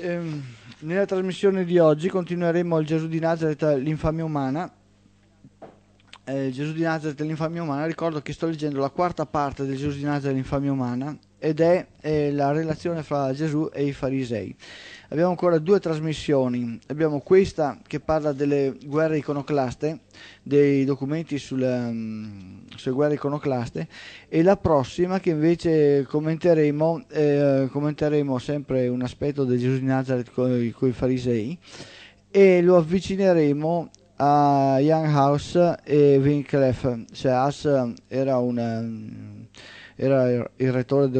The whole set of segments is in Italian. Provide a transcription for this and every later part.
Eh, nella trasmissione di oggi continueremo il Gesù di Nazareth l'infamia umana. Eh, Gesù di Nazareth l'infamia umana, ricordo che sto leggendo la quarta parte del Gesù di Nazareth l'infamia umana ed è eh, la relazione fra Gesù e i farisei. Abbiamo ancora due trasmissioni, abbiamo questa che parla delle guerre iconoclaste, dei documenti sulla, ehm, sulle guerre iconoclaste e la prossima che invece commenteremo, eh, commenteremo sempre un aspetto di Gesù di Nazareth con, con i farisei e lo avvicineremo a Young House e Winclef. Cioè, Haas era un era il rettore di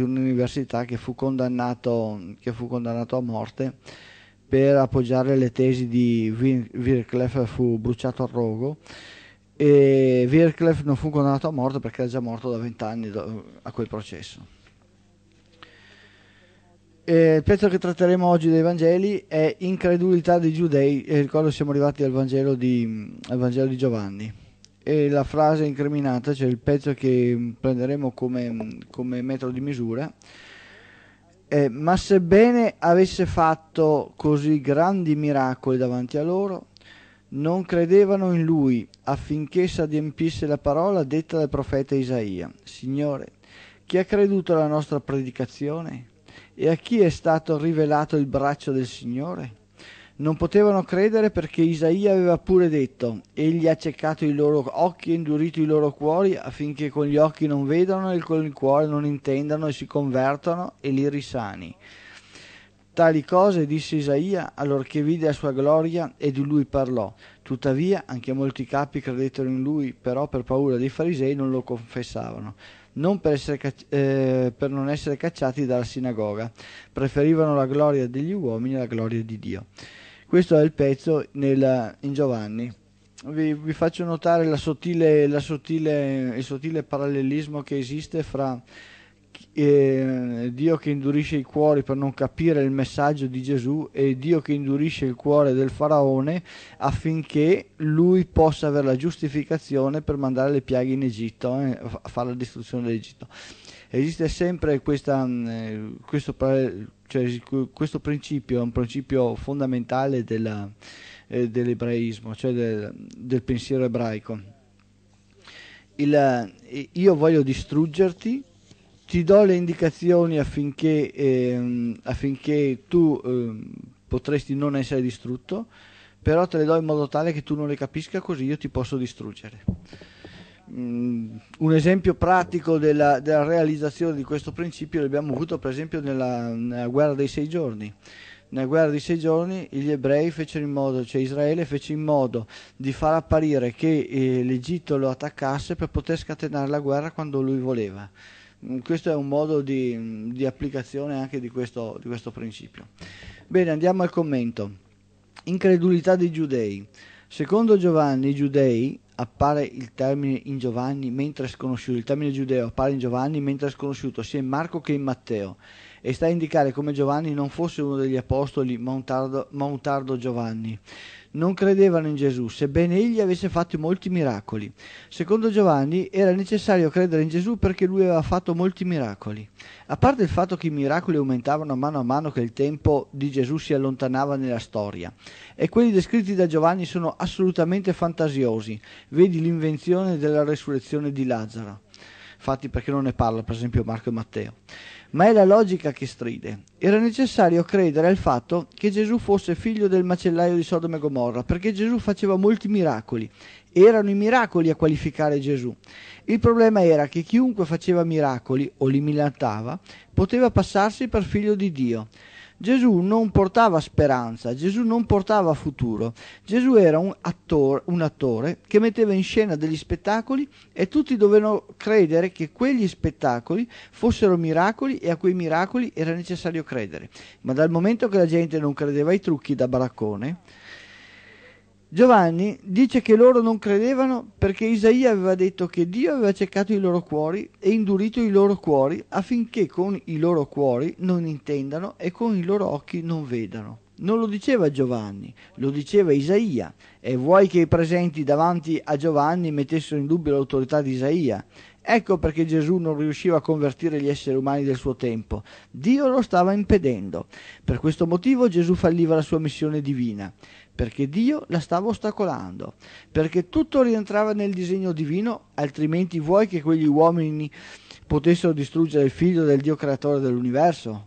un'università che fu, che fu condannato a morte per appoggiare le tesi di Virclef fu bruciato al rogo e Virclef non fu condannato a morte perché era già morto da vent'anni a quel processo. E il pezzo che tratteremo oggi dei Vangeli è Incredulità dei Giudei, e ricordo siamo arrivati al Vangelo di, al Vangelo di Giovanni e la frase incriminata, cioè il pezzo che mm, prenderemo come, mm, come metro di misura. Eh, ma sebbene avesse fatto così grandi miracoli davanti a loro, non credevano in lui affinché si adempisse la parola detta dal profeta Isaia. Signore, chi ha creduto alla nostra predicazione? E a chi è stato rivelato il braccio del Signore? Non potevano credere perché Isaia aveva pure detto, egli ha ceccato i loro occhi e indurito i loro cuori affinché con gli occhi non vedano e con il cuore non intendano e si convertano e li risani. Tali cose disse Isaia allorché vide la sua gloria e di lui parlò. Tuttavia anche molti capi credettero in lui, però per paura dei farisei non lo confessavano, non per, cacci- eh, per non essere cacciati dalla sinagoga. Preferivano la gloria degli uomini alla gloria di Dio. Questo è il pezzo nel, in Giovanni. Vi, vi faccio notare la sottile, la sottile, il sottile parallelismo che esiste fra eh, Dio che indurisce i cuori per non capire il messaggio di Gesù e Dio che indurisce il cuore del faraone affinché lui possa avere la giustificazione per mandare le piaghe in Egitto, eh, a fare la distruzione dell'Egitto esiste sempre questa, mm, eh, questo, cioè, questo, principio, è un principio fondamentale della, eh, dell'ebraismo, cioè del, del pensiero ebraico. Il, eh, io voglio distruggerti, ti do le indicazioni affinché, eh, affinché tu eh, potresti non essere distrutto, però te le do in modo tale che tu non le capisca così io ti posso distruggere. Mm, un esempio pratico della, della, realizzazione di questo principio l'abbiamo avuto per esempio nella, nella guerra dei sei giorni nella guerra dei sei giorni gli ebrei fecero in modo, cioè Israele fece in modo di far apparire che eh, l'Egitto lo attaccasse per poter scatenare la guerra quando lui voleva. Mm, questo è un modo di, di applicazione anche di questo, di questo principio. Bene, andiamo al commento. Incredulità dei giudei. Secondo Giovanni i giudei appare il termine in Giovanni mentre è sconosciuto, il termine giudeo appare in Giovanni mentre è sconosciuto sia in Marco che in Matteo e sta a indicare come Giovanni non fosse uno degli apostoli ma un tardo, ma un tardo Giovanni non credevano in Gesù, sebbene egli avesse fatto molti miracoli. Secondo Giovanni era necessario credere in Gesù perché lui aveva fatto molti miracoli. A parte il fatto che i miracoli aumentavano a mano a mano che il tempo di Gesù si allontanava nella storia, e quelli descritti da Giovanni sono assolutamente fantasiosi. Vedi l'invenzione della resurrezione di Lazzaro. Infatti perché non ne parla per esempio Marco e Matteo ma è la logica che stride. Era necessario credere al fatto che Gesù fosse figlio del macellaio di Sodoma e Gomorra, perché Gesù faceva molti miracoli. Erano i miracoli a qualificare Gesù. Il problema era che chiunque faceva miracoli o li milantava poteva passarsi per figlio di Dio. Gesù non portava speranza, Gesù non portava futuro. Gesù era un, attor, un attore che metteva in scena degli spettacoli e tutti dovevano credere che quegli spettacoli fossero miracoli e a quei miracoli era necessario credere. Ma dal momento che la gente non credeva ai trucchi da baraccone, Giovanni dice che loro non credevano perché Isaia aveva detto che Dio aveva cercato i loro cuori e indurito i loro cuori affinché con i loro cuori non intendano e con i loro occhi non vedano. Non lo diceva Giovanni, lo diceva Isaia. E vuoi che i presenti davanti a Giovanni mettessero in dubbio l'autorità di Isaia? Ecco perché Gesù non riusciva a convertire gli esseri umani del suo tempo. Dio lo stava impedendo. Per questo motivo Gesù falliva la sua missione divina perché Dio la stava ostacolando, perché tutto rientrava nel disegno divino, altrimenti vuoi che quegli uomini potessero distruggere il figlio del Dio creatore dell'universo?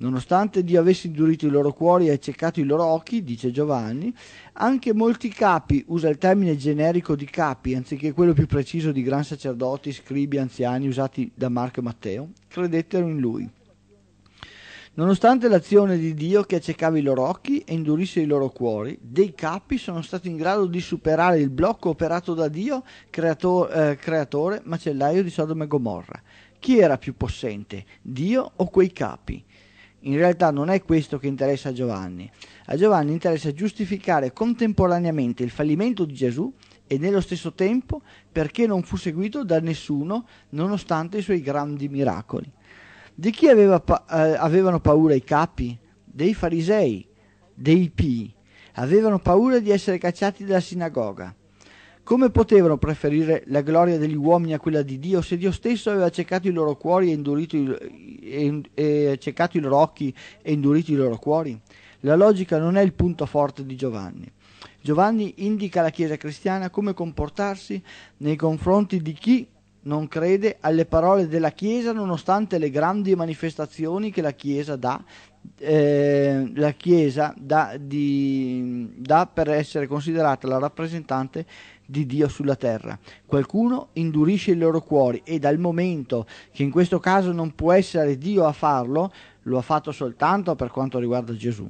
Nonostante Dio avesse indurito i loro cuori e accecato i loro occhi, dice Giovanni, anche molti capi, usa il termine generico di capi, anziché quello più preciso di gran sacerdoti, scribi, anziani usati da Marco e Matteo, credettero in lui. Nonostante l'azione di Dio che accecava i loro occhi e indurisse i loro cuori, dei capi sono stati in grado di superare il blocco operato da Dio, creatore, eh, creatore macellaio di Sodoma e Gomorra. Chi era più possente, Dio o quei capi? In realtà non è questo che interessa a Giovanni. A Giovanni interessa giustificare contemporaneamente il fallimento di Gesù e nello stesso tempo perché non fu seguito da nessuno nonostante i suoi grandi miracoli. Di chi aveva pa- eh, avevano paura i capi? Dei farisei, dei pi. Avevano paura di essere cacciati dalla sinagoga. Come potevano preferire la gloria degli uomini a quella di Dio se Dio stesso aveva ciecato i loro cuori e indurito i, e, e ciecato i loro occhi e indurito i loro cuori? La logica non è il punto forte di Giovanni. Giovanni indica alla Chiesa cristiana come comportarsi nei confronti di chi non crede alle parole della Chiesa nonostante le grandi manifestazioni che la Chiesa dà, eh, la Chiesa dà, di, dà per essere considerata la rappresentante di Dio sulla terra. Qualcuno indurisce i loro cuori e dal momento che in questo caso non può essere Dio a farlo, lo ha fatto soltanto per quanto riguarda Gesù,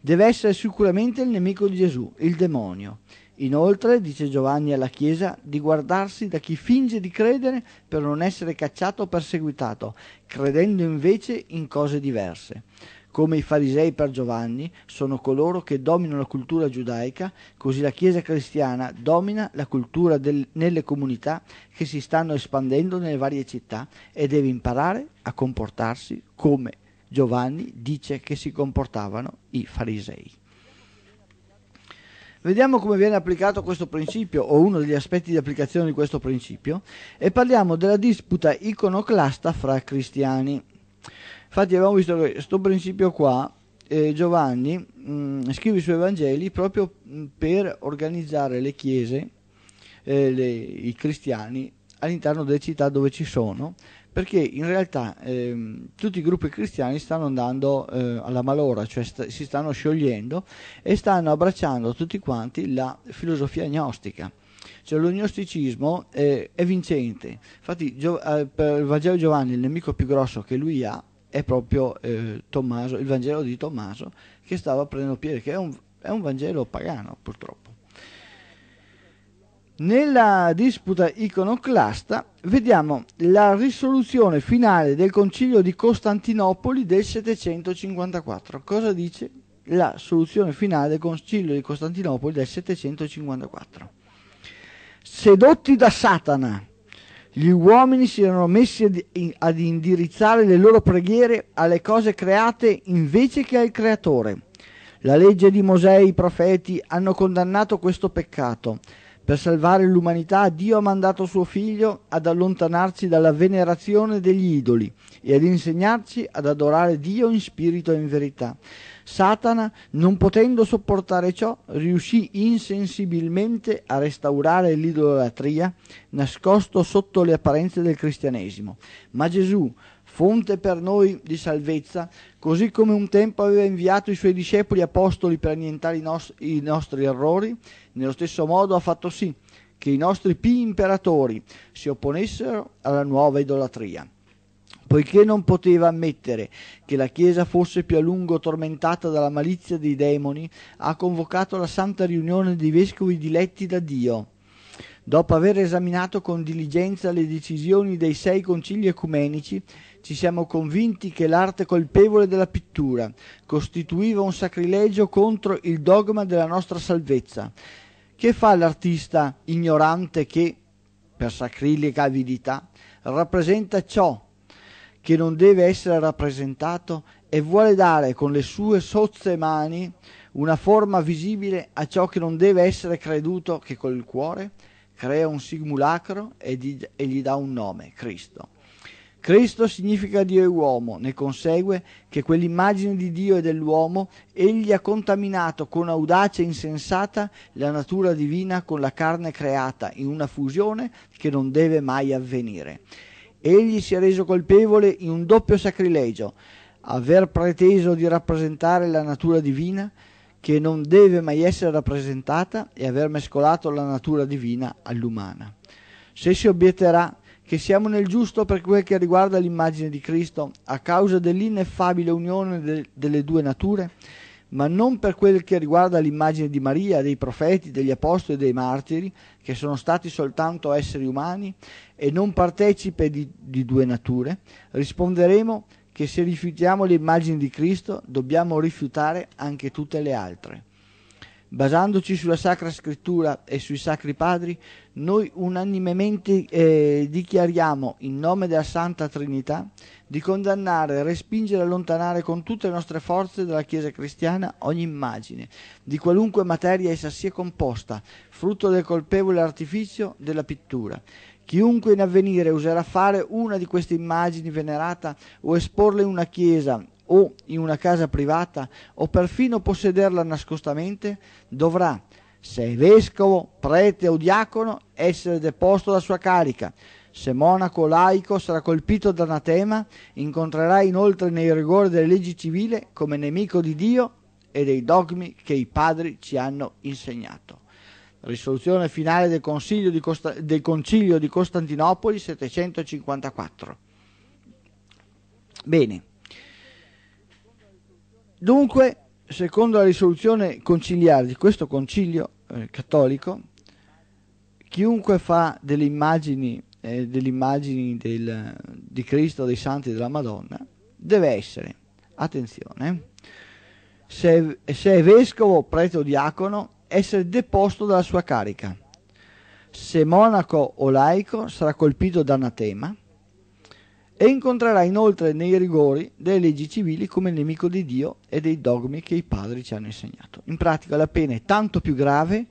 deve essere sicuramente il nemico di Gesù, il demonio. Inoltre, dice Giovanni alla Chiesa, di guardarsi da chi finge di credere per non essere cacciato o perseguitato, credendo invece in cose diverse. Come i farisei per Giovanni sono coloro che dominano la cultura giudaica, così la Chiesa cristiana domina la cultura del, nelle comunità che si stanno espandendo nelle varie città e deve imparare a comportarsi come Giovanni dice che si comportavano i farisei. Vediamo come viene applicato questo principio o uno degli aspetti di applicazione di questo principio e parliamo della disputa iconoclasta fra cristiani. Infatti abbiamo visto che questo principio qua eh, Giovanni mh, mm, scrive i suoi Vangeli proprio mh, mm, per organizzare le chiese, eh, le, i cristiani all'interno delle città dove ci sono perché in realtà ehm, tutti i gruppi cristiani stanno andando eh, alla malora, cioè st- si stanno sciogliendo e stanno abbracciando tutti quanti la filosofia gnostica. Cioè l'ognosticismo gnosticismo è vincente, infatti Gio- eh, per il Vangelo Giovanni il nemico più grosso che lui ha è proprio eh, Tommaso, il Vangelo di Tommaso che stava prendendo piede, che è un, è un Vangelo pagano purtroppo. Nella disputa iconoclasta vediamo la risoluzione finale del concilio di Costantinopoli del 754. Cosa dice la soluzione finale del concilio di Costantinopoli del 754? Sedotti da Satana, gli uomini si erano messi ad, indirizzare le loro preghiere alle cose create invece che al Creatore. La legge di Mosè e i profeti hanno condannato questo peccato per salvare l'umanità Dio ha mandato suo figlio ad allontanarci dalla venerazione degli idoli e ad insegnarci ad adorare Dio in spirito e in verità. Satana, non potendo sopportare ciò, riuscì insensibilmente a restaurare l'idolatria nascosto sotto le apparenze del cristianesimo. Ma Gesù, fonte per noi di salvezza, così come un tempo aveva inviato i suoi discepoli apostoli per annientare i, nos- i nostri errori, nello stesso modo ha fatto sì che i nostri pii imperatori si opponessero alla nuova idolatria. Poiché non poteva ammettere che la Chiesa fosse più a lungo tormentata dalla malizia dei demoni, ha convocato la santa riunione dei vescovi diletti da Dio. Dopo aver esaminato con diligenza le decisioni dei sei concili ecumenici, ci siamo convinti che l'arte colpevole della pittura costituiva un sacrilegio contro il dogma della nostra salvezza. Che fa l'artista ignorante che, per sacrilega avidità, rappresenta ciò che non deve essere rappresentato e vuole dare con le sue sozze mani una forma visibile a ciò che non deve essere creduto che col cuore crea un simulacro e gli dà un nome, Cristo. Cristo significa Dio e uomo, ne consegue che quell'immagine di Dio e dell'uomo egli ha contaminato con audacia insensata la natura divina con la carne creata in una fusione che non deve mai avvenire. Egli si è reso colpevole in un doppio sacrilegio, aver preteso di rappresentare la natura divina che non deve mai essere rappresentata e aver mescolato la natura divina all'umana. Se si obietterà che siamo nel giusto per quel che riguarda l'immagine di Cristo a causa dell'ineffabile unione de- delle due nature, ma non per quel che riguarda l'immagine di Maria, dei profeti, degli apostoli e dei martiri, che sono stati soltanto esseri umani e non partecipe di, di due nature, risponderemo che se rifiutiamo l'immagine di Cristo dobbiamo rifiutare anche tutte le altre basandoci sulla Sacra Scrittura e sui Sacri Padri, noi unanimemente eh, dichiariamo, in nome della Santa Trinità, di condannare, respingere e allontanare con tutte le nostre forze dalla Chiesa cristiana ogni immagine, di qualunque materia essa sia composta, frutto del colpevole artificio della pittura. Chiunque in avvenire userà fare una di queste immagini venerata o esporle in una chiesa o in una casa privata o perfino possederla nascostamente, dovrà, se è vescovo, prete o diacono, essere deposto da sua carica. Se monaco o laico sarà colpito da anatema, incontrerà inoltre nei rigori delle leggi civili come nemico di Dio e dei dogmi che i padri ci hanno insegnato. Risoluzione finale del, di Costa- del Concilio di Costantinopoli 754. Bene. Dunque, secondo la risoluzione conciliare di questo concilio eh, cattolico, chiunque fa delle immagini, eh, delle immagini del, di Cristo, dei santi e della Madonna, deve essere, attenzione, se, se è vescovo, prete o diacono, essere deposto dalla sua carica. Se monaco o laico sarà colpito da anatema, e incontrerà inoltre nei rigori delle leggi civili come nemico di Dio e dei dogmi che i padri ci hanno insegnato. In pratica la pena è tanto più grave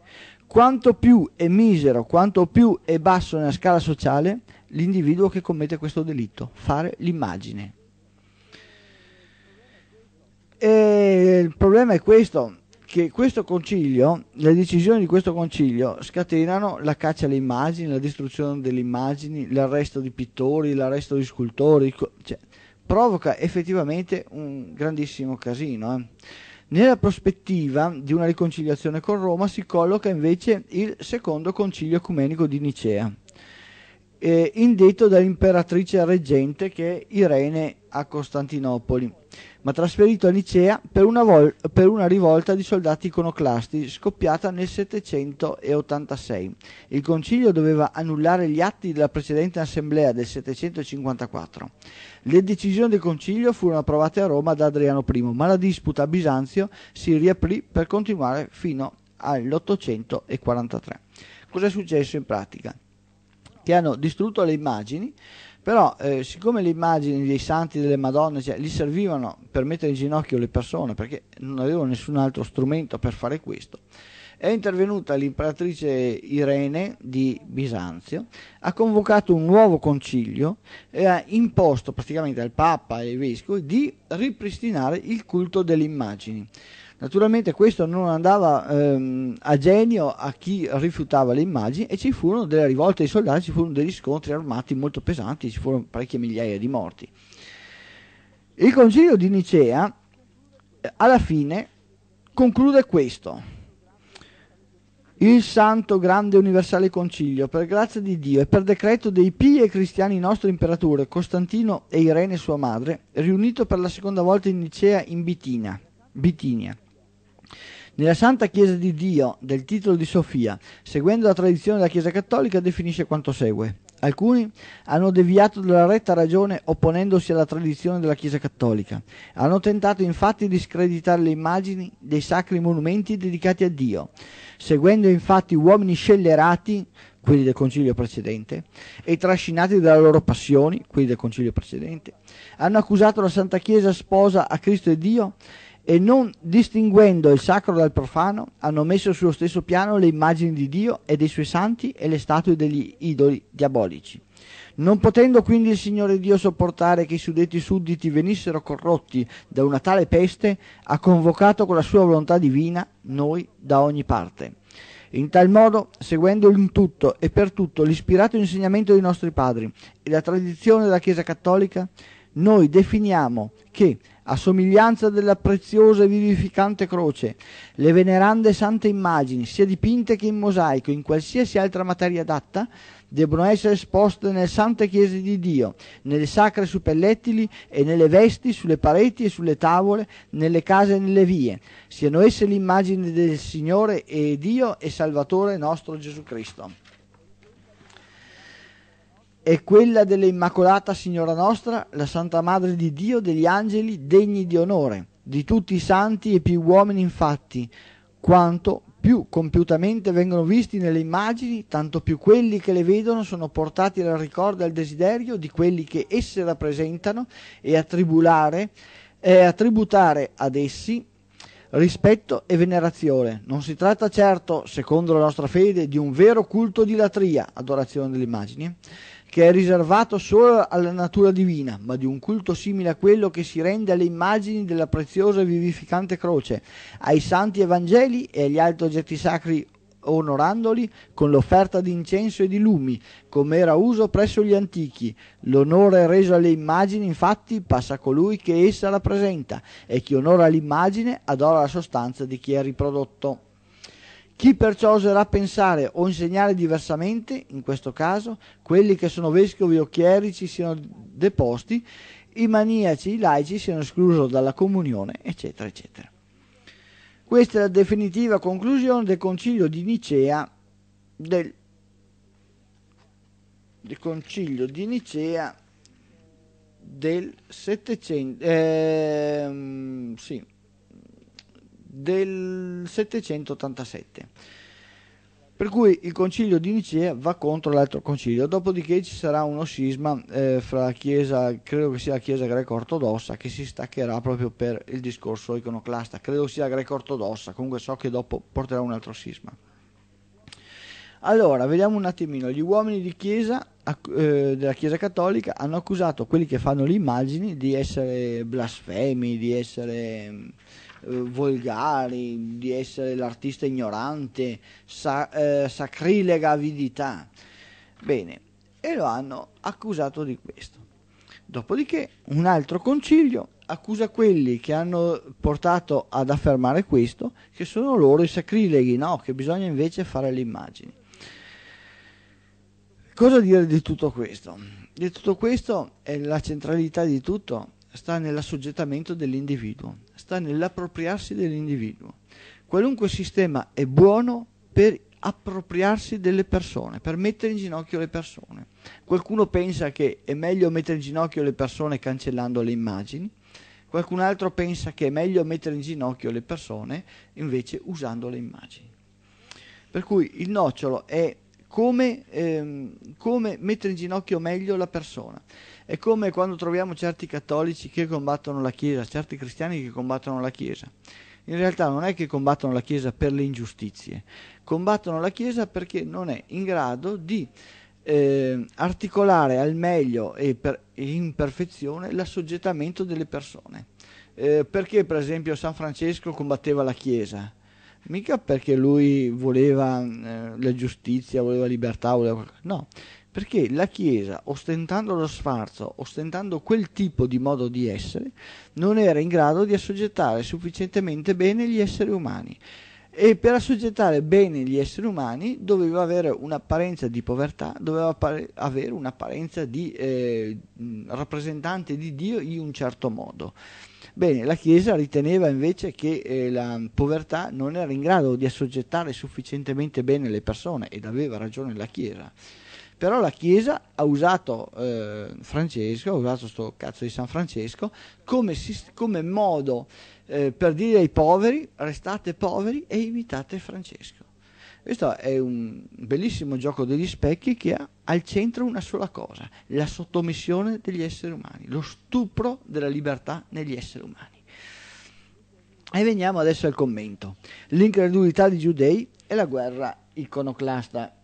quanto più è misero, quanto più è basso nella scala sociale l'individuo che commette questo delitto, fare l'immagine. E il problema è questo, che questo concilio, le decisioni di questo concilio scatenano la caccia alle immagini, la distruzione delle immagini, l'arresto di pittori, l'arresto di scultori, cioè, provoca effettivamente un grandissimo casino. Eh. Nella prospettiva di una riconciliazione con Roma si colloca invece il secondo concilio ecumenico di Nicea, eh, indetto dall'imperatrice reggente che è Irene a Costantinopoli ma trasferito a Nicea per una, vol- per una, rivolta di soldati iconoclasti scoppiata nel 786. Il concilio doveva annullare gli atti della precedente assemblea del 754. Le decisioni del concilio furono approvate a Roma da Adriano I, ma la disputa a Bisanzio si riaprì per continuare fino all'843. Cos'è successo in pratica? Che hanno distrutto le immagini, però eh, siccome le immagini dei santi, delle madonne, cioè, gli servivano per mettere in ginocchio le persone, perché non avevano nessun altro strumento per fare questo, è intervenuta l'imperatrice Irene di Bisanzio, ha convocato un nuovo concilio e ha imposto praticamente al Papa e ai vescovi di ripristinare il culto delle immagini. Naturalmente questo non andava ehm, a genio a chi rifiutava le immagini e ci furono delle rivolte dei soldati, ci furono degli scontri armati molto pesanti, ci furono parecchie migliaia di morti. Il concilio di Nicea eh, alla fine conclude questo. Il santo, grande, universale concilio, per grazia di Dio e per decreto dei pii e cristiani nostro imperatore Costantino e Irene sua madre, riunito per la seconda volta in Nicea in Bitina, Bitinia, nella Santa Chiesa di Dio del titolo di Sofia, seguendo la tradizione della Chiesa Cattolica, definisce quanto segue. Alcuni hanno deviato dalla retta ragione opponendosi alla tradizione della Chiesa Cattolica. Hanno tentato infatti di screditare le immagini dei sacri monumenti dedicati a Dio, seguendo infatti uomini scellerati, quelli del concilio precedente, e trascinati dalle loro passioni, quelli del concilio precedente. Hanno accusato la Santa Chiesa sposa a Cristo e Dio e non distinguendo il sacro dal profano, hanno messo sullo stesso piano le immagini di Dio e dei suoi santi e le statue degli idoli diabolici. Non potendo quindi il Signore Dio sopportare che i suddetti sudditi venissero corrotti da una tale peste, ha convocato con la sua volontà divina noi da ogni parte. In tal modo, seguendo in tutto e per tutto l'ispirato insegnamento dei nostri padri e la tradizione della Chiesa Cattolica, noi definiamo che a somiglianza della preziosa e vivificante croce, le venerande sante immagini, sia dipinte che in mosaico, in qualsiasi altra materia adatta, debbono essere esposte nelle sante chiese di Dio, nelle sacre suppellettili e nelle vesti, sulle pareti e sulle tavole, nelle case e nelle vie, siano esse l'immagine del Signore e Dio e Salvatore nostro Gesù Cristo è quella dell'Immacolata Signora Nostra, la Santa Madre di Dio, degli angeli, degni di onore, di tutti i santi e più uomini infatti, quanto più compiutamente vengono visti nelle immagini, tanto più quelli che le vedono sono portati al ricordo e al desiderio di quelli che esse rappresentano e attribulare, eh, attributare ad essi rispetto e venerazione. Non si tratta certo, secondo la nostra fede, di un vero culto di latria, adorazione delle immagini, che è riservato solo alla natura divina, ma di un culto simile a quello che si rende alle immagini della preziosa e vivificante croce, ai santi evangeli e agli altri oggetti sacri onorandoli con l'offerta di incenso e di lumi, come era uso presso gli antichi. L'onore reso alle immagini, infatti, passa a colui che essa rappresenta, e chi onora l'immagine adora la sostanza di chi è riprodotto. Chi perciò oserà pensare o insegnare diversamente, in questo caso, quelli che sono vescovi o chierici siano deposti, i maniaci, i laici siano esclusi dalla comunione, eccetera, eccetera. Questa è la definitiva conclusione del concilio di Nicea del, del concilio di Nicea del 700 ehm, sì del 787. Per cui il concilio di Nicea va contro l'altro concilio, dopodiché ci sarà uno sisma eh, fra la Chiesa, credo che sia la Chiesa greco-ortodossa, che si staccherà proprio per il discorso iconoclasta, credo sia greco-ortodossa, comunque so che dopo porterà un altro sisma. Allora, vediamo un attimino, gli uomini di Chiesa eh, della Chiesa Cattolica hanno accusato quelli che fanno le immagini di essere blasfemi, di essere eh, volgari, di essere l'artista ignorante, sa, eh, sacrilega avidità. Bene, e lo hanno accusato di questo. Dopodiché un altro concilio accusa quelli che hanno portato ad affermare questo, che sono loro i sacrileghi, no, che bisogna invece fare le immagini. Cosa dire di tutto questo? Di tutto questo la centralità di tutto, sta nell'assoggettamento dell'individuo sta nell'appropriarsi dell'individuo. Qualunque sistema è buono per appropriarsi delle persone, per mettere in ginocchio le persone. Qualcuno pensa che è meglio mettere in ginocchio le persone cancellando le immagini, qualcun altro pensa che è meglio mettere in ginocchio le persone invece usando le immagini. Per cui il nocciolo è come, ehm, come mettere in ginocchio meglio la persona. È come quando troviamo certi cattolici che combattono la Chiesa, certi cristiani che combattono la Chiesa. In realtà non è che combattono la Chiesa per le ingiustizie, combattono la Chiesa perché non è in grado di eh, articolare al meglio e, per, e in perfezione l'assoggettamento delle persone. Eh, perché per esempio San Francesco combatteva la Chiesa? Mica perché lui voleva eh, la giustizia, voleva libertà, voleva... no, perché la Chiesa, ostentando lo sfarzo, ostentando quel tipo di modo di essere, non era in grado di assoggettare sufficientemente bene gli esseri umani. E per assoggettare bene gli esseri umani doveva avere un'apparenza di povertà, doveva appare- avere un'apparenza di eh, rappresentante di Dio in un certo modo. Bene, la Chiesa riteneva invece che eh, la povertà non era in grado di assoggettare sufficientemente bene le persone ed aveva ragione la Chiesa però la Chiesa ha usato eh, Francesco, ha usato questo cazzo di San Francesco come, come modo eh, per dire ai poveri restate poveri e imitate Francesco. Questo è un bellissimo gioco degli specchi che ha al centro una sola cosa, la sottomissione degli esseri umani, lo stupro della libertà negli esseri umani. E veniamo adesso al commento. L'incredulità dei Giudei e la guerra iconoclasta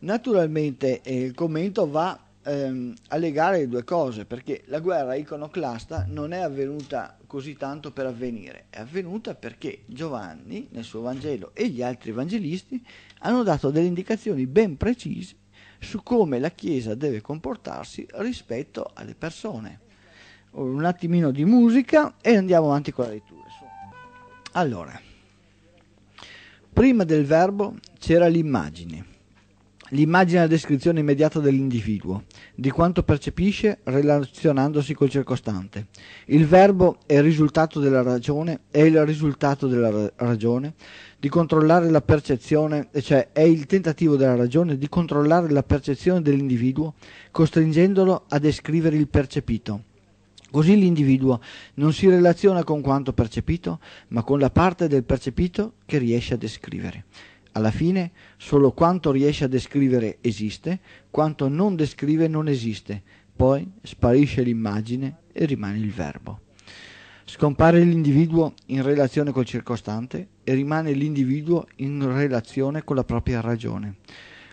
Naturalmente eh, il commento va ehm, a legare le due cose, perché la guerra iconoclasta non è avvenuta così tanto per avvenire, è avvenuta perché Giovanni nel suo Vangelo e gli altri evangelisti hanno dato delle indicazioni ben precise su come la Chiesa deve comportarsi rispetto alle persone. Un attimino di musica e andiamo avanti con la lettura. Allora, prima del verbo c'era l'immagine l'immagine è la descrizione immediata dell'individuo, di quanto percepisce relazionandosi col circostante. Il verbo è il risultato della ragione, è il risultato della ragione di controllare la percezione, cioè è il tentativo della ragione di controllare la percezione dell'individuo, costringendolo a descrivere il percepito. Così l'individuo non si relaziona con quanto percepito, ma con la parte del percepito che riesce a descrivere. Alla fine solo quanto riesce a descrivere esiste, quanto non descrive non esiste, poi sparisce l'immagine e rimane il verbo. Scompare l'individuo in relazione col circostante e rimane l'individuo in relazione con la propria ragione.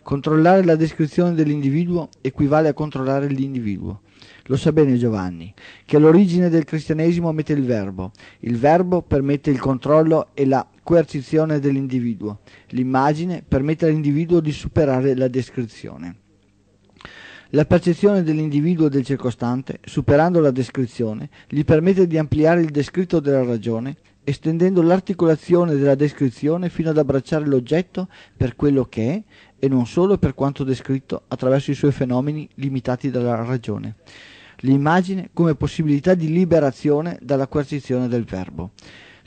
Controllare la descrizione dell'individuo equivale a controllare l'individuo. Lo sa bene Giovanni, che all'origine del cristianesimo mette il verbo. Il verbo permette il controllo e la coercizione dell'individuo. L'immagine permette all'individuo di superare la descrizione. La percezione dell'individuo del circostante, superando la descrizione, gli permette di ampliare il descritto della ragione, estendendo l'articolazione della descrizione fino ad abbracciare l'oggetto per quello che è e non solo per quanto descritto attraverso i suoi fenomeni limitati dalla ragione. L'immagine come possibilità di liberazione dalla coercizione del verbo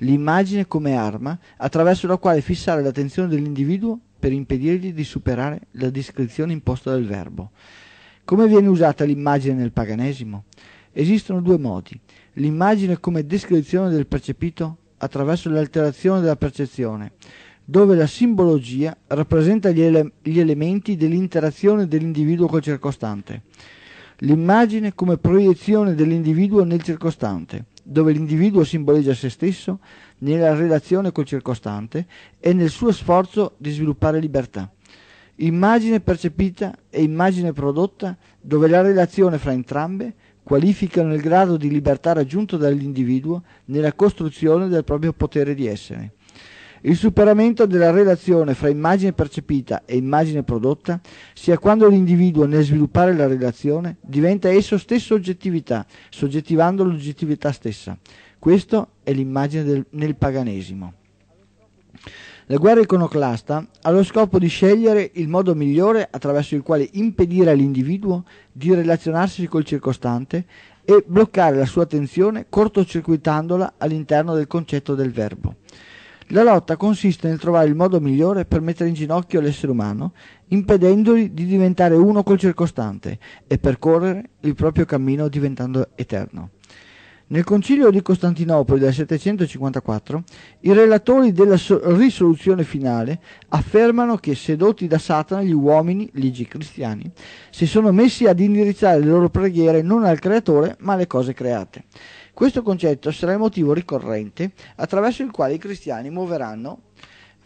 l'immagine come arma attraverso la quale fissare l'attenzione dell'individuo per impedirgli di superare la discrizione imposta dal verbo. Come viene usata l'immagine nel paganesimo? Esistono due modi. L'immagine come descrizione del percepito attraverso l'alterazione della percezione, dove la simbologia rappresenta gli, ele- gli elementi dell'interazione dell'individuo col circostante. L'immagine come proiezione dell'individuo nel circostante dove l'individuo simboleggia se stesso nella relazione col circostante e nel suo sforzo di sviluppare libertà. Immagine percepita e immagine prodotta dove la relazione fra entrambe qualificano il grado di libertà raggiunto dall'individuo nella costruzione del proprio potere di essere. Il superamento della relazione fra immagine percepita e immagine prodotta sia quando l'individuo nel sviluppare la relazione diventa esso stesso oggettività, soggettivando l'oggettività stessa. Questo è l'immagine del, nel paganesimo. La guerra iconoclasta ha lo scopo di scegliere il modo migliore attraverso il quale impedire all'individuo di relazionarsi col circostante e bloccare la sua attenzione cortocircuitandola all'interno del concetto del verbo. La lotta consiste nel trovare il modo migliore per mettere in ginocchio l'essere umano, impedendogli di diventare uno col circostante e percorrere il proprio cammino diventando eterno. Nel concilio di Costantinopoli del 754, i relatori della risoluzione finale affermano che, sedotti da Satana, gli uomini, ligi cristiani, si sono messi ad indirizzare le loro preghiere non al creatore ma alle cose create. Questo concetto sarà il motivo ricorrente attraverso il quale i cristiani muoveranno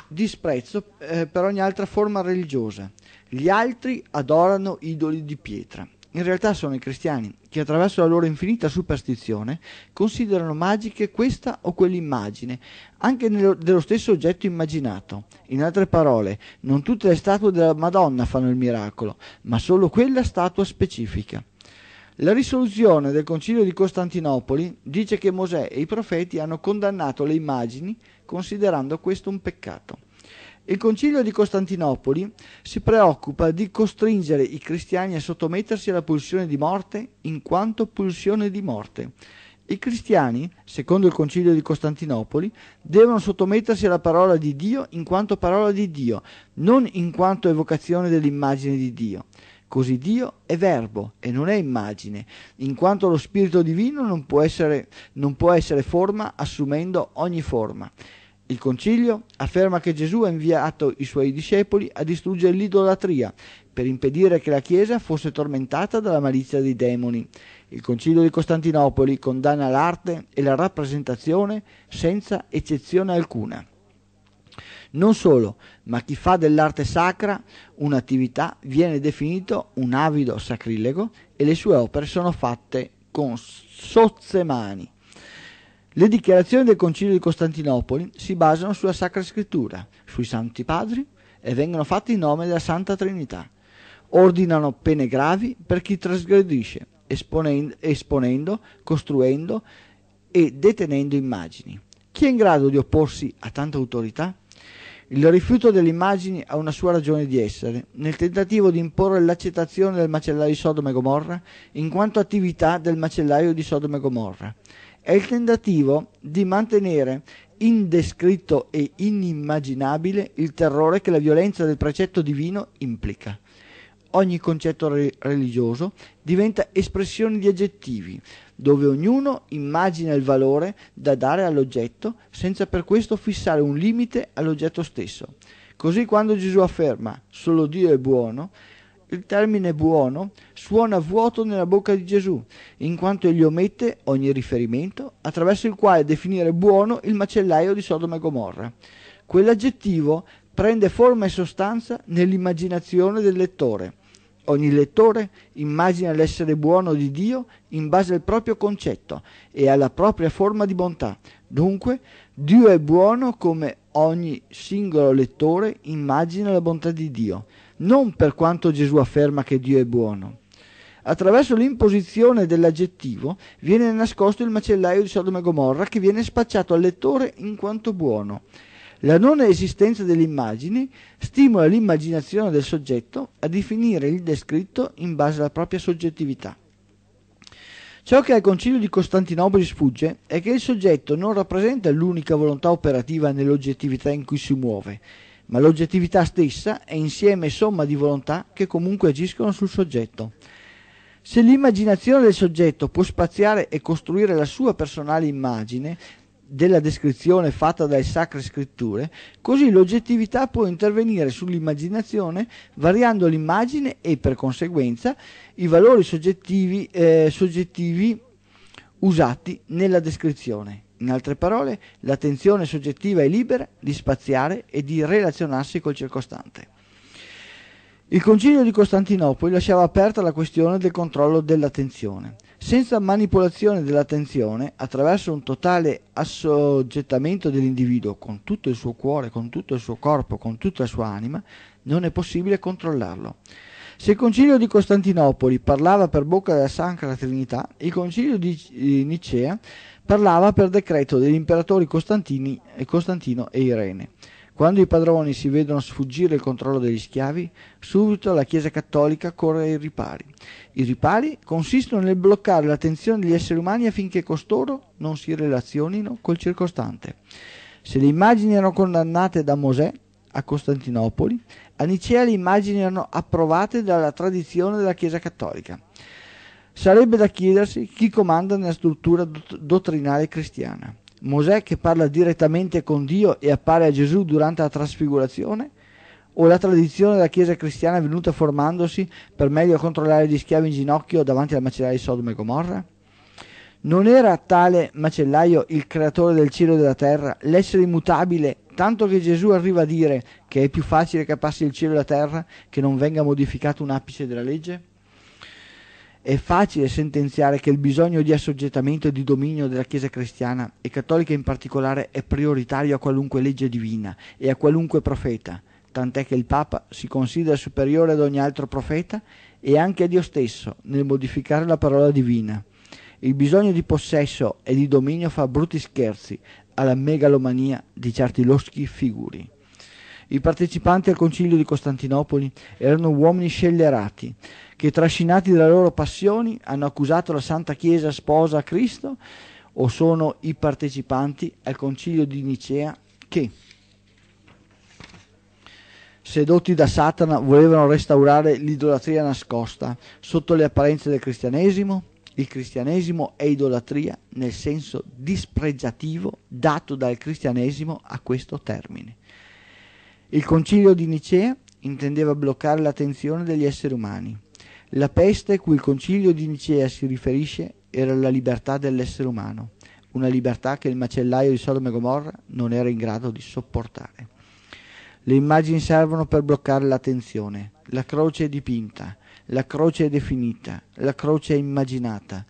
disprezzo eh, per ogni altra forma religiosa. Gli altri adorano idoli di pietra. In realtà sono i cristiani che attraverso la loro infinita superstizione considerano magiche questa o quell'immagine, anche nello, dello stesso oggetto immaginato. In altre parole, non tutte le statue della Madonna fanno il miracolo, ma solo quella statua specifica. La risoluzione del Concilio di Costantinopoli dice che Mosè e i profeti hanno condannato le immagini considerando questo un peccato. Il Concilio di Costantinopoli si preoccupa di costringere i cristiani a sottomettersi alla pulsione di morte in quanto pulsione di morte. I cristiani, secondo il Concilio di Costantinopoli, devono sottomettersi alla parola di Dio in quanto parola di Dio, non in quanto evocazione dell'immagine di Dio. Così Dio è verbo e non è immagine, in quanto lo spirito divino non può essere, non può essere forma assumendo ogni forma. Il concilio afferma che Gesù ha inviato i suoi discepoli a distruggere l'idolatria per impedire che la Chiesa fosse tormentata dalla malizia dei demoni. Il concilio di Costantinopoli condanna l'arte e la rappresentazione senza eccezione alcuna. Non solo, ma chi fa dell'arte sacra un'attività viene definito un avido sacrilego e le sue opere sono fatte con sozze mani. Le dichiarazioni del Concilio di Costantinopoli si basano sulla Sacra Scrittura, sui Santi Padri e vengono fatte in nome della Santa Trinità. Ordinano pene gravi per chi trasgredisce, esponendo, esponendo costruendo e detenendo immagini. Chi è in grado di opporsi a tanta autorità? Il rifiuto delle immagini ha una sua ragione di essere, nel tentativo di imporre l'accettazione del macellaio di Sodoma e Gomorra in quanto attività del macellaio di Sodoma e Gomorra. È il tentativo di mantenere indescritto e inimmaginabile il terrore che la violenza del precetto divino implica ogni concetto re- religioso diventa espressione di aggettivi, dove ognuno immagina il valore da dare all'oggetto senza per questo fissare un limite all'oggetto stesso. Così quando Gesù afferma solo Dio è buono, il termine buono suona vuoto nella bocca di Gesù, in quanto egli omette ogni riferimento attraverso il quale definire buono il macellaio di Sodoma e Gomorra. Quell'aggettivo prende forma e sostanza nell'immaginazione del lettore, Ogni lettore immagina l'essere buono di Dio in base al proprio concetto e alla propria forma di bontà. Dunque, Dio è buono come ogni singolo lettore immagina la bontà di Dio, non per quanto Gesù afferma che Dio è buono. Attraverso l'imposizione dell'aggettivo viene nascosto il macellaio di Sodoma e Gomorra che viene spacciato al lettore in quanto buono la non esistenza delle immagini stimola l'immaginazione del soggetto a definire il descritto in base alla propria soggettività. Ciò che al Concilio di Costantinopoli sfugge è che il soggetto non rappresenta l'unica volontà operativa nell'oggettività in cui si muove, ma l'oggettività stessa è insieme e somma di volontà che comunque agiscono sul soggetto. Se l'immaginazione del soggetto può spaziare e costruire la sua personale immagine, della descrizione fatta dalle sacre scritture, così l'oggettività può intervenire sull'immaginazione variando l'immagine e per conseguenza i valori soggettivi, eh, soggettivi usati nella descrizione. In altre parole, l'attenzione soggettiva è libera di spaziare e di relazionarsi col circostante. Il Concilio di Costantinopoli lasciava aperta la questione del controllo dell'attenzione. Senza manipolazione dell'attenzione, attraverso un totale assoggettamento dell'individuo con tutto il suo cuore, con tutto il suo corpo, con tutta la sua anima, non è possibile controllarlo. Se il Concilio di Costantinopoli parlava per bocca della Sacra Trinità, il Concilio di eh, Nicea parlava per decreto degli imperatori Costantino e Irene. Quando i padroni si vedono sfuggire il controllo degli schiavi, subito la Chiesa cattolica corre ai ripari. I ripari consistono nel bloccare l'attenzione degli esseri umani affinché costoro non si relazionino col circostante. Se le immagini erano condannate da Mosè a Costantinopoli, a Nicea le immagini erano approvate dalla tradizione della Chiesa cattolica. Sarebbe da chiedersi chi comanda nella struttura dottrinale cristiana. Mosè che parla direttamente con Dio e appare a Gesù durante la trasfigurazione? O la tradizione della Chiesa cristiana venuta formandosi per meglio controllare gli schiavi in ginocchio davanti al macellaio di Sodoma e Gomorra? Non era tale macellaio il creatore del cielo e della terra, l'essere immutabile, tanto che Gesù arriva a dire che è più facile che passi il cielo e la terra che non venga modificato un apice della legge? È facile sentenziare che il bisogno di assoggettamento e di dominio della Chiesa cristiana e cattolica in particolare è prioritario a qualunque legge divina e a qualunque profeta, tant'è che il Papa si considera superiore ad ogni altro profeta e anche a Dio stesso nel modificare la parola divina. Il bisogno di possesso e di dominio fa brutti scherzi alla megalomania di certi loschi figuri. I partecipanti al concilio di Costantinopoli erano uomini scellerati che, trascinati dalle loro passioni, hanno accusato la Santa Chiesa sposa a Cristo o sono i partecipanti al concilio di Nicea che, sedotti da Satana, volevano restaurare l'idolatria nascosta sotto le apparenze del cristianesimo? Il cristianesimo è idolatria nel senso dispregiativo dato dal cristianesimo a questo termine. Il concilio di Nicea intendeva bloccare l'attenzione degli esseri umani. La peste a cui il concilio di Nicea si riferisce era la libertà dell'essere umano, una libertà che il macellaio di Sodoma e Gomorra non era in grado di sopportare. Le immagini servono per bloccare l'attenzione. La croce è dipinta, la croce è definita, la croce è immaginata.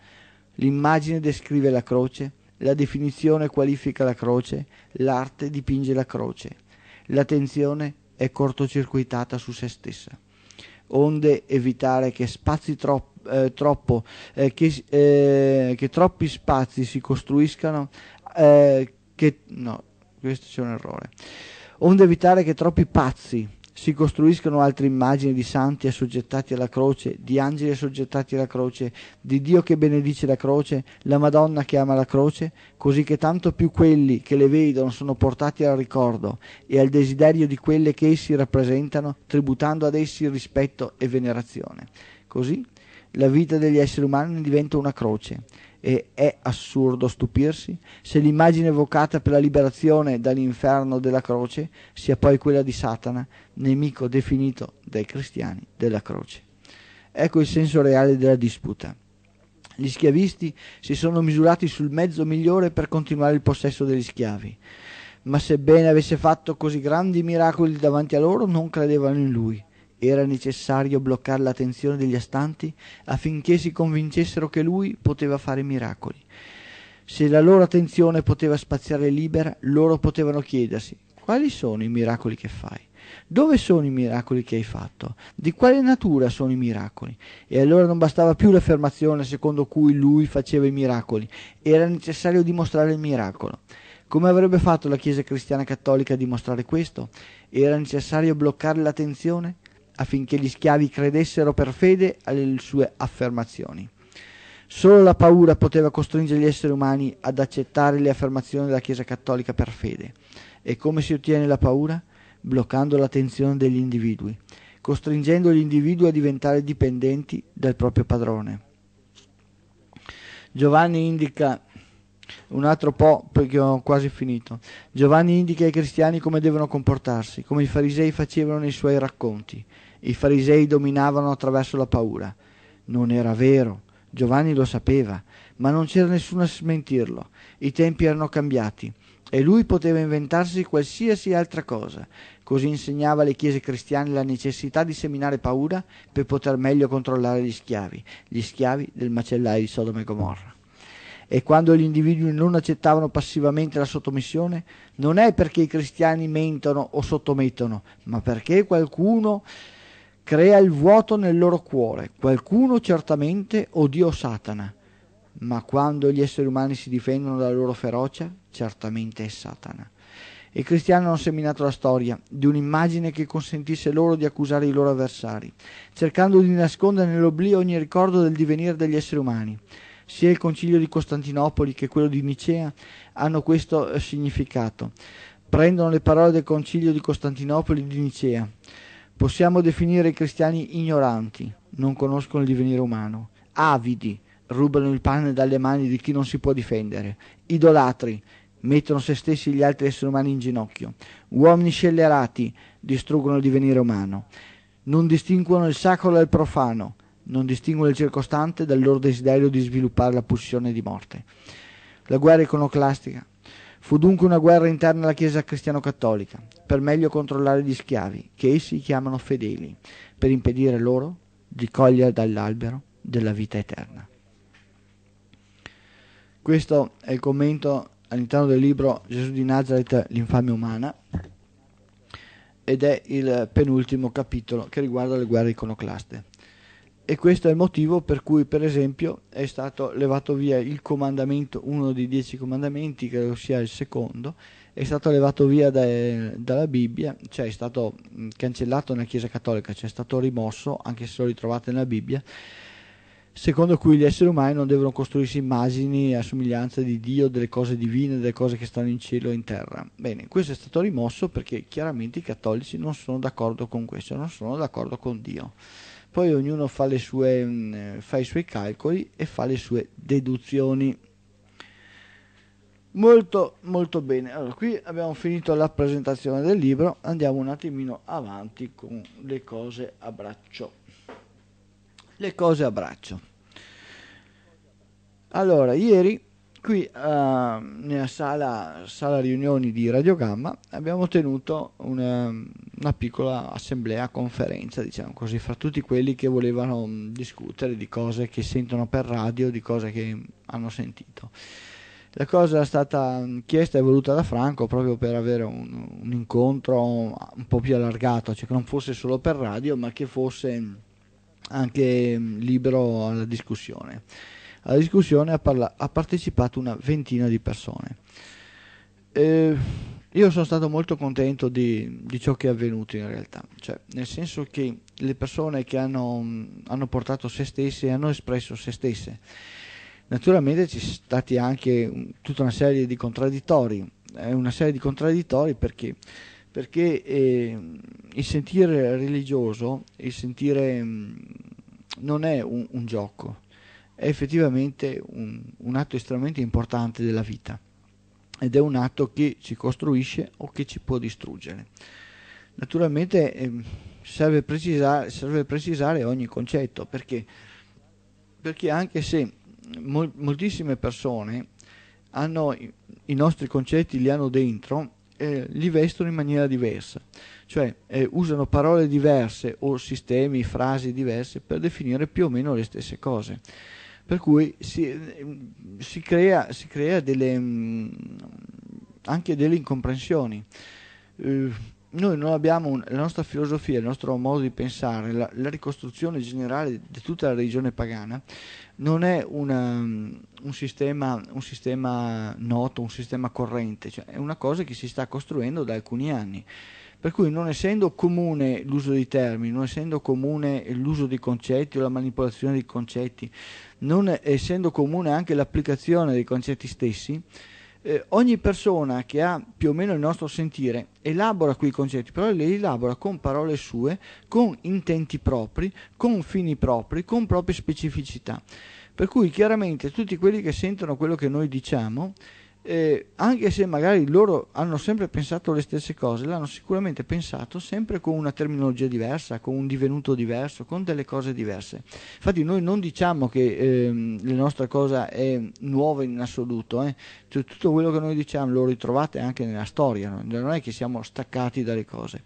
L'immagine descrive la croce, la definizione qualifica la croce, l'arte dipinge la croce l'attenzione è cortocircuitata su se stessa, onde evitare che spazi troppo eh, troppo, eh, che, eh, che, troppi spazi si costruiscano, eh, che, no, questo c'è un errore, onde evitare che troppi pazzi si costruiscono altre immagini di santi assoggettati alla croce, di angeli assoggettati alla croce, di Dio che benedice la croce, la Madonna che ama la croce, così che tanto più quelli che le vedono sono portati al ricordo e al desiderio di quelle che essi rappresentano, tributando ad essi rispetto e venerazione. Così la vita degli esseri umani diventa una croce e è assurdo stupirsi se l'immagine evocata per la liberazione dall'inferno della croce sia poi quella di Satana, nemico definito dai cristiani della croce. Ecco il senso reale della disputa. Gli schiavisti si sono misurati sul mezzo migliore per continuare il possesso degli schiavi, ma sebbene avesse fatto così grandi miracoli davanti a loro, non credevano in lui era necessario bloccare l'attenzione degli astanti affinché si convincessero che lui poteva fare miracoli se la loro attenzione poteva spaziare libera loro potevano chiedersi quali sono i miracoli che fai dove sono i miracoli che hai fatto? Di quale natura sono i miracoli? E allora non bastava più l'affermazione secondo cui lui faceva i miracoli, era necessario dimostrare il miracolo. Come avrebbe fatto la Chiesa cristiana cattolica a dimostrare questo? Era necessario bloccare l'attenzione? affinché gli schiavi credessero per fede alle sue affermazioni. Solo la paura poteva costringere gli esseri umani ad accettare le affermazioni della Chiesa cattolica per fede. E come si ottiene la paura? Bloccando l'attenzione degli individui, costringendo gli individui a diventare dipendenti dal proprio padrone. Giovanni indica un altro po' perché ho quasi finito. Giovanni indica ai cristiani come devono comportarsi, come i farisei facevano nei suoi racconti. I farisei dominavano attraverso la paura. Non era vero, Giovanni lo sapeva, ma non c'era nessuno a smentirlo. I tempi erano cambiati e lui poteva inventarsi qualsiasi altra cosa. Così insegnava alle chiese cristiane la necessità di seminare paura per poter meglio controllare gli schiavi, gli schiavi del macellaio di Sodoma e Gomorra. E quando gli individui non accettavano passivamente la sottomissione, non è perché i cristiani mentono o sottomettono, ma perché qualcuno crea il vuoto nel loro cuore, qualcuno certamente o Satana, ma quando gli esseri umani si difendono dalla loro ferocia, certamente è Satana. I cristiani hanno seminato la storia di un'immagine che consentisse loro di accusare i loro avversari, cercando di nascondere nell'oblio ogni ricordo del divenire degli esseri umani. Sia il concilio di Costantinopoli che quello di Nicea hanno questo eh, significato. Prendono le parole del concilio di Costantinopoli e di Nicea Possiamo definire i cristiani ignoranti, non conoscono il divenire umano, avidi, rubano il pane dalle mani di chi non si può difendere, idolatri, mettono se stessi e gli altri esseri umani in ginocchio, uomini scellerati, distruggono il divenire umano, non distinguono il sacro dal profano, non distinguono il circostante dal loro desiderio di sviluppare la pulsione di morte. La guerra iconoclastica Fu dunque una guerra interna alla Chiesa cristiano-cattolica, per meglio controllare gli schiavi, che essi chiamano fedeli, per impedire loro di cogliere dall'albero della vita eterna. Questo è il commento all'interno del libro Gesù di Nazareth, l'infamia umana, ed è il penultimo capitolo che riguarda le guerre iconoclaste e questo è il motivo per cui per esempio è stato levato via il comandamento, uno dei dieci comandamenti, credo sia il secondo, è stato levato via da, dalla Bibbia, cioè è stato mm, cancellato nella Chiesa Cattolica, cioè è stato rimosso, anche se lo ritrovate nella Bibbia, secondo cui gli esseri umani non devono costruirsi immagini a somiglianza di Dio, delle cose divine, delle cose che stanno in cielo e in terra. Bene, questo è stato rimosso perché chiaramente i cattolici non sono d'accordo con questo, non sono d'accordo con Dio poi ognuno fa, sue, mm, fa i suoi calcoli e fa le sue deduzioni. Molto molto bene, allora qui abbiamo finito la presentazione del libro, andiamo un attimino avanti con le cose a braccio. Le cose a braccio. Allora, ieri qui uh, nella sala, sala, riunioni di Radio Gamma abbiamo tenuto una, una, piccola assemblea, conferenza, diciamo così, fra tutti quelli che volevano discutere di cose che sentono per radio, di cose che hanno sentito. La cosa è stata chiesta e voluta da Franco proprio per avere un, un incontro un po' più allargato, cioè che non fosse solo per radio, ma che fosse anche libero alla discussione alla discussione ha, parla- ha partecipato una ventina di persone. Eh, io sono stato molto contento di, di, ciò che è avvenuto in realtà, cioè, nel senso che le persone che hanno, hanno portato se stesse hanno espresso se stesse. Naturalmente ci sono stati anche tutta una serie di contraddittori, eh, una serie di contraddittori perché perché eh, il sentire religioso, il sentire mh, mm, non è un, un, gioco, è effettivamente un, un atto estremamente importante della vita ed è un atto che ci costruisce o che ci può distruggere. Naturalmente ehm, serve, precisare, serve, precisare, ogni concetto perché, perché anche se mol, moltissime persone hanno i, i, nostri concetti, li hanno dentro, eh, li vestono in maniera diversa, cioè eh, usano parole diverse o sistemi, frasi diverse per definire più o meno le stesse cose per cui si, mm, si crea, si crea delle, mm, anche delle incomprensioni. Eh, noi non abbiamo un, la nostra filosofia, il nostro modo di pensare, la, la, ricostruzione generale di tutta la religione pagana non è una, mm, un, sistema, un, sistema, noto, un sistema corrente, cioè è una cosa che si sta costruendo da alcuni anni. Per cui non essendo comune l'uso di termini, non essendo comune l'uso di concetti o la manipolazione di concetti, non essendo comune anche l'applicazione dei concetti stessi, eh, ogni persona che ha più o meno il nostro sentire elabora quei concetti, però li elabora con parole sue, con intenti propri, con fini propri, con proprie specificità. Per cui chiaramente tutti quelli che sentono quello che noi diciamo eh, anche se magari loro hanno sempre pensato le stesse cose, l'hanno sicuramente pensato sempre con una terminologia diversa, con un divenuto diverso, con delle cose diverse. Infatti noi non diciamo che ehm, la nostra cosa è nuova in assoluto, eh. cioè, tutto quello che noi diciamo lo ritrovate anche nella storia, no? non è che siamo staccati dalle cose.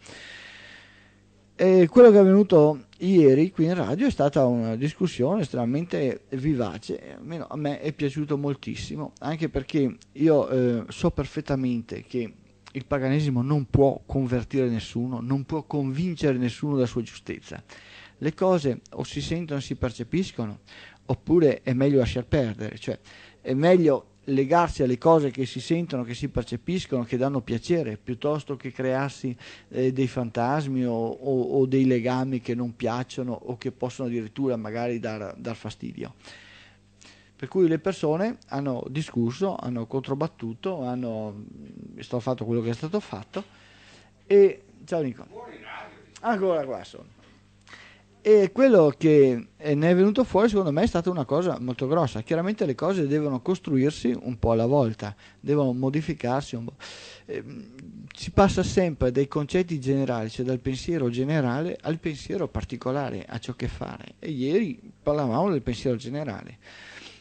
E quello che è avvenuto ieri qui in radio è stata una discussione estremamente vivace, almeno a me è piaciuto moltissimo, anche perché io eh, so perfettamente che il paganesimo non può convertire nessuno, non può convincere nessuno della sua giustezza. Le cose o si sentono, si percepiscono, oppure è meglio lasciar perdere, cioè è meglio legarsi alle cose che si sentono, che si percepiscono, che danno piacere, piuttosto che crearsi eh, dei fantasmi o, o, o, dei legami che non piacciono o che possono addirittura magari dar, dar fastidio. Per cui le persone hanno discusso, hanno controbattuto, hanno mm, stato fatto quello che è stato fatto e ciao Nico. Ancora qua sono. E quello che eh, ne è venuto fuori secondo me è stata una cosa molto grossa. Chiaramente le cose devono costruirsi un po' alla volta, devono modificarsi un po'. Eh, si passa sempre dai concetti generali, cioè dal pensiero generale al pensiero particolare, a ciò che fare. E ieri parlavamo del pensiero generale.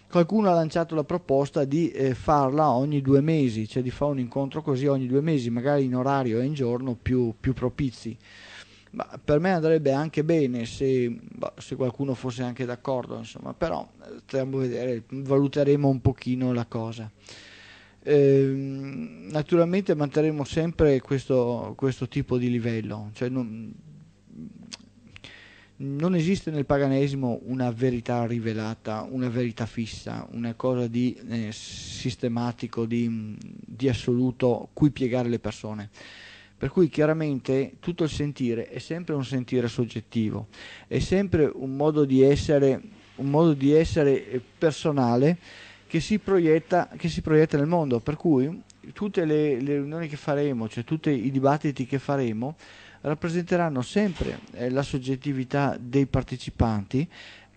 Qualcuno ha lanciato la proposta di eh, farla ogni due mesi, cioè di fare un incontro così ogni due mesi, magari in orario e in giorno più, più propizi. Ma per me andrebbe anche bene se, bah, se qualcuno fosse anche d'accordo, insomma, però eh, stiamo a vedere, valuteremo un pochino la cosa. Ehm, naturalmente manterremo sempre questo, questo tipo di livello, cioè non, non esiste nel paganesimo una verità rivelata, una verità fissa, una cosa di eh, sistematico, di, di assoluto cui piegare le persone. Per cui chiaramente tutto il sentire è sempre un sentire soggettivo, è sempre un modo di essere, modo di essere eh, personale che si, proietta, che si proietta nel mondo. Per cui tutte le, le, riunioni che faremo, cioè tutti i dibattiti che faremo, rappresenteranno sempre eh, la soggettività dei partecipanti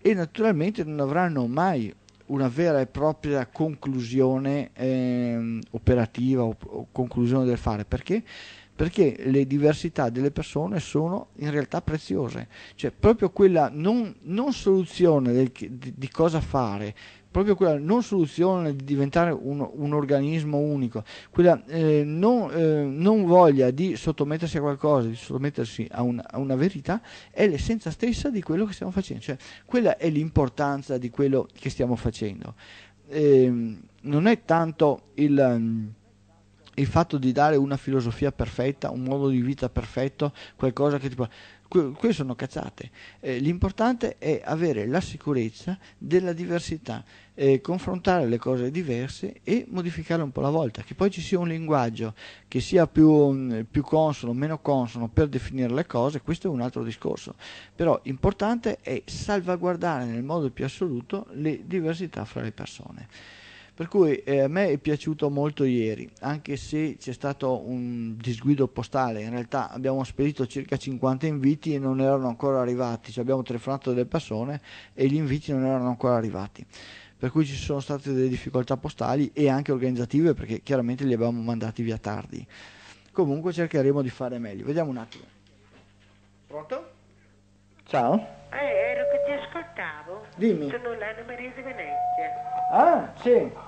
e naturalmente non avranno mai una vera e propria conclusione eh, operativa o, o conclusione del fare perché perché le diversità delle persone sono in realtà preziose, cioè proprio quella non, non soluzione del, di, di, cosa fare, proprio quella non soluzione di diventare un, un organismo unico, quella eh, non, eh, non, voglia di sottomettersi a qualcosa, di sottomettersi a, un, a una verità, è l'essenza stessa di quello che stiamo facendo, cioè quella è l'importanza di quello che stiamo facendo. Eh, non è tanto il ehm, il fatto di dare una filosofia perfetta, un modo di vita perfetto, qualcosa che ti può... Quelle sono cazzate. Eh, l'importante è avere la sicurezza della diversità, eh, confrontare le cose diverse e modificarle un po' alla volta. Che poi ci sia un linguaggio che sia più, mm, più consono, meno consono per definire le cose, questo è un altro discorso. Però l'importante è salvaguardare nel modo più assoluto le diversità fra le persone. Per cui eh, a me è piaciuto molto ieri, anche se c'è stato un disguido postale, in realtà abbiamo spedito circa 50 inviti e non erano ancora arrivati, cioè abbiamo telefonato delle persone e gli inviti non erano ancora arrivati per cui ci sono state delle difficoltà postali e anche organizzative perché chiaramente li abbiamo mandati via tardi. Comunque cercheremo di fare meglio. Vediamo un attimo. Pronto? Ciao. Eh, ero che ti ascoltavo. Dimmi. Sono la Marese Venezia. Ah, sì.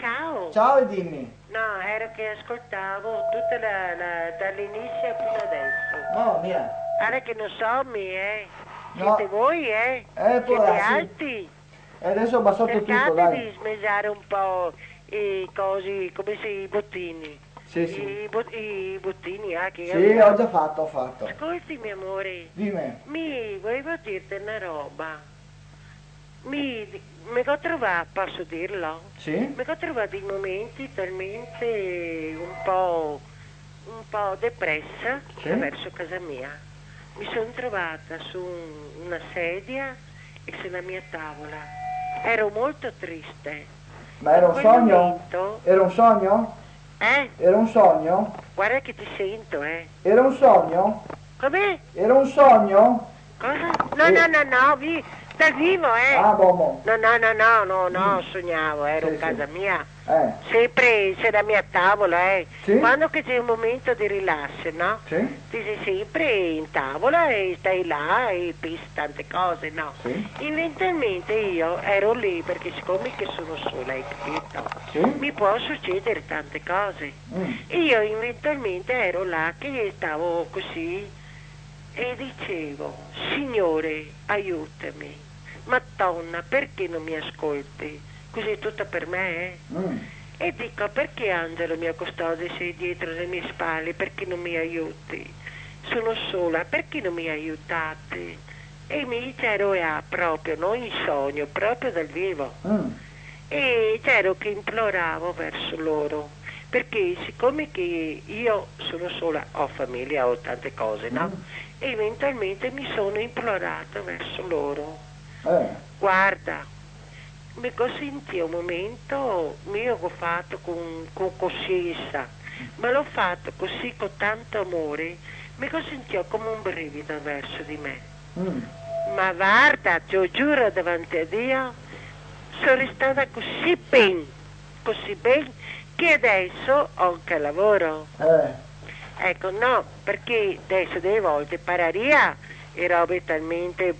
Ciao. Ciao e dimmi. No, era che ascoltavo tutta la, la dall'inizio fino adesso. No, mia. Pare che non so mi, eh. Siete no. voi, eh? Eh, poi, Siete sì. alti. E adesso ho abbassato Cercate tutto, dai. di smesare un po' i cosi, come se i bottini. Sì, sì. I, bo i bottini anche. Eh, sì, avevo... ho già fatto, ho fatto. Ascolti, mio amore. Dimmi. Mi, volevo dirti una roba mi, mi ho trovato, posso dirlo? Sì. Mi ho trovato dei momenti talmente un po', un po depressa sì. verso casa mia. Mi sono trovata su una sedia e sulla mia tavola. Ero molto triste. Ma era un sogno? Momento, era un sogno? Eh? Era un sogno? Guarda che ti sento, eh. Era un sogno? Come? Era un sogno? Cosa? No, e... Eh. no, no, no, vi vivo, eh? Ah, boh, boh, No, no, no, no, no, no, mm. sognavo, ero sì, in casa sì. mia. Eh. Sempre c'è la mia tavola, eh. Sì? Quando che c'è un momento di rilascio, no? Sì. Ti sei sempre in tavola e stai là e pensi tante cose, no? Sì. Eventualmente io ero lì perché siccome che sono sola, hai capito? Sì. Mi può succedere tante cose. Mm. Io eventualmente ero là che stavo così e dicevo, Signore, aiutami Madonna, perché non mi ascolti? Così è tutto per me? Eh? Mm. E dico, perché Angelo mio custode sei dietro le mie spalle? Perché non mi aiuti? Sono sola, perché non mi aiutate? E mi dice eroe proprio, non in sogno, proprio dal vivo. Mm. E c'ero che imploravo verso loro, perché siccome che io sono sola, ho famiglia, ho tante cose, no? Mm. E eventualmente mi sono implorata verso loro eh. Guarda, mi consenti un momento, io l'ho fatto con, con coscienza, ma l'ho fatto così con tanto amore, mi consentì come un brivido verso di me. Mm. Ma guarda, ti giuro davanti a Dio, sono restata così ben, così ben, che adesso ho anche lavoro. Eh. Ecco, no, perché adesso delle volte pararia e robe talmente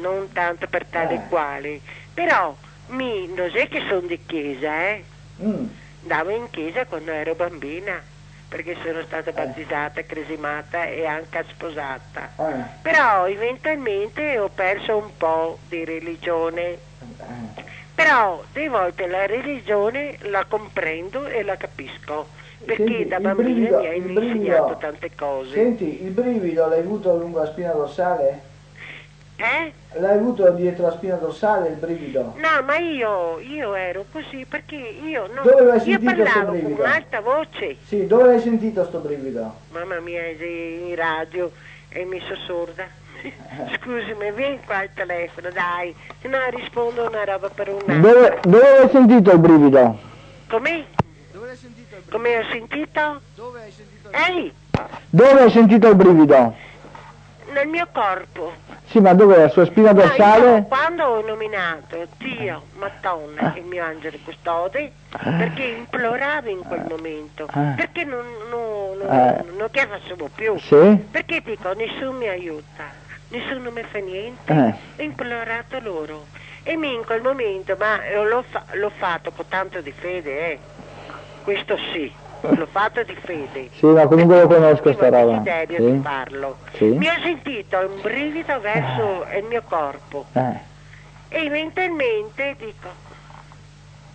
non tanto per tale eh. quale, però mi, non è che sono di chiesa, eh? Mm. Andavo in chiesa quando ero bambina, perché sono stata eh. battezzata, cresimata e anche sposata. Eh. Però eventualmente ho perso un po' di religione. Eh. Però delle volte la religione la comprendo e la capisco, perché Senti, da bambina brivido, mi hai insegnato tante cose. Senti, il brivido l'hai avuto lungo la spina dorsale? Eh? L'hai avuto dietro la spina dorsale il brivido? No, ma io, io ero così perché io non dove l'hai io parlavo con un'alta voce. Sì, dove hai sentito sto brivido? Mamma mia, in radio e mi sono sorda. Scusami, vieni qua al telefono, dai, se no rispondo una roba per un'altra. Dove, dove l'hai sentito il brivido? Come? Dove l'hai sentito il brivido? Come ho sentito? Dove hai sentito il brivido? Ehi! Dove hai sentito il brivido? nel mio corpo. Sì, ma dov'è la sua spina ah, dorsale? No, quando ho nominato Dio, Madonna, eh. il mio angelo custode, ah. perché imploravo in quel ah. momento, perché non, non, non, non chiamavo più, sì? perché dico nessuno mi aiuta, nessuno mi fa niente, eh. ho implorato loro e mi in quel momento, ma eh, l'ho, fa- l'ho fatto con tanto di fede, eh, questo sì L'ho fatto di fede. Sì, ma comunque lo conosco sta roba. sì. di farlo. Sì. Mi ho sentito un brivido verso eh. il mio corpo. Eh. E mentalmente dico,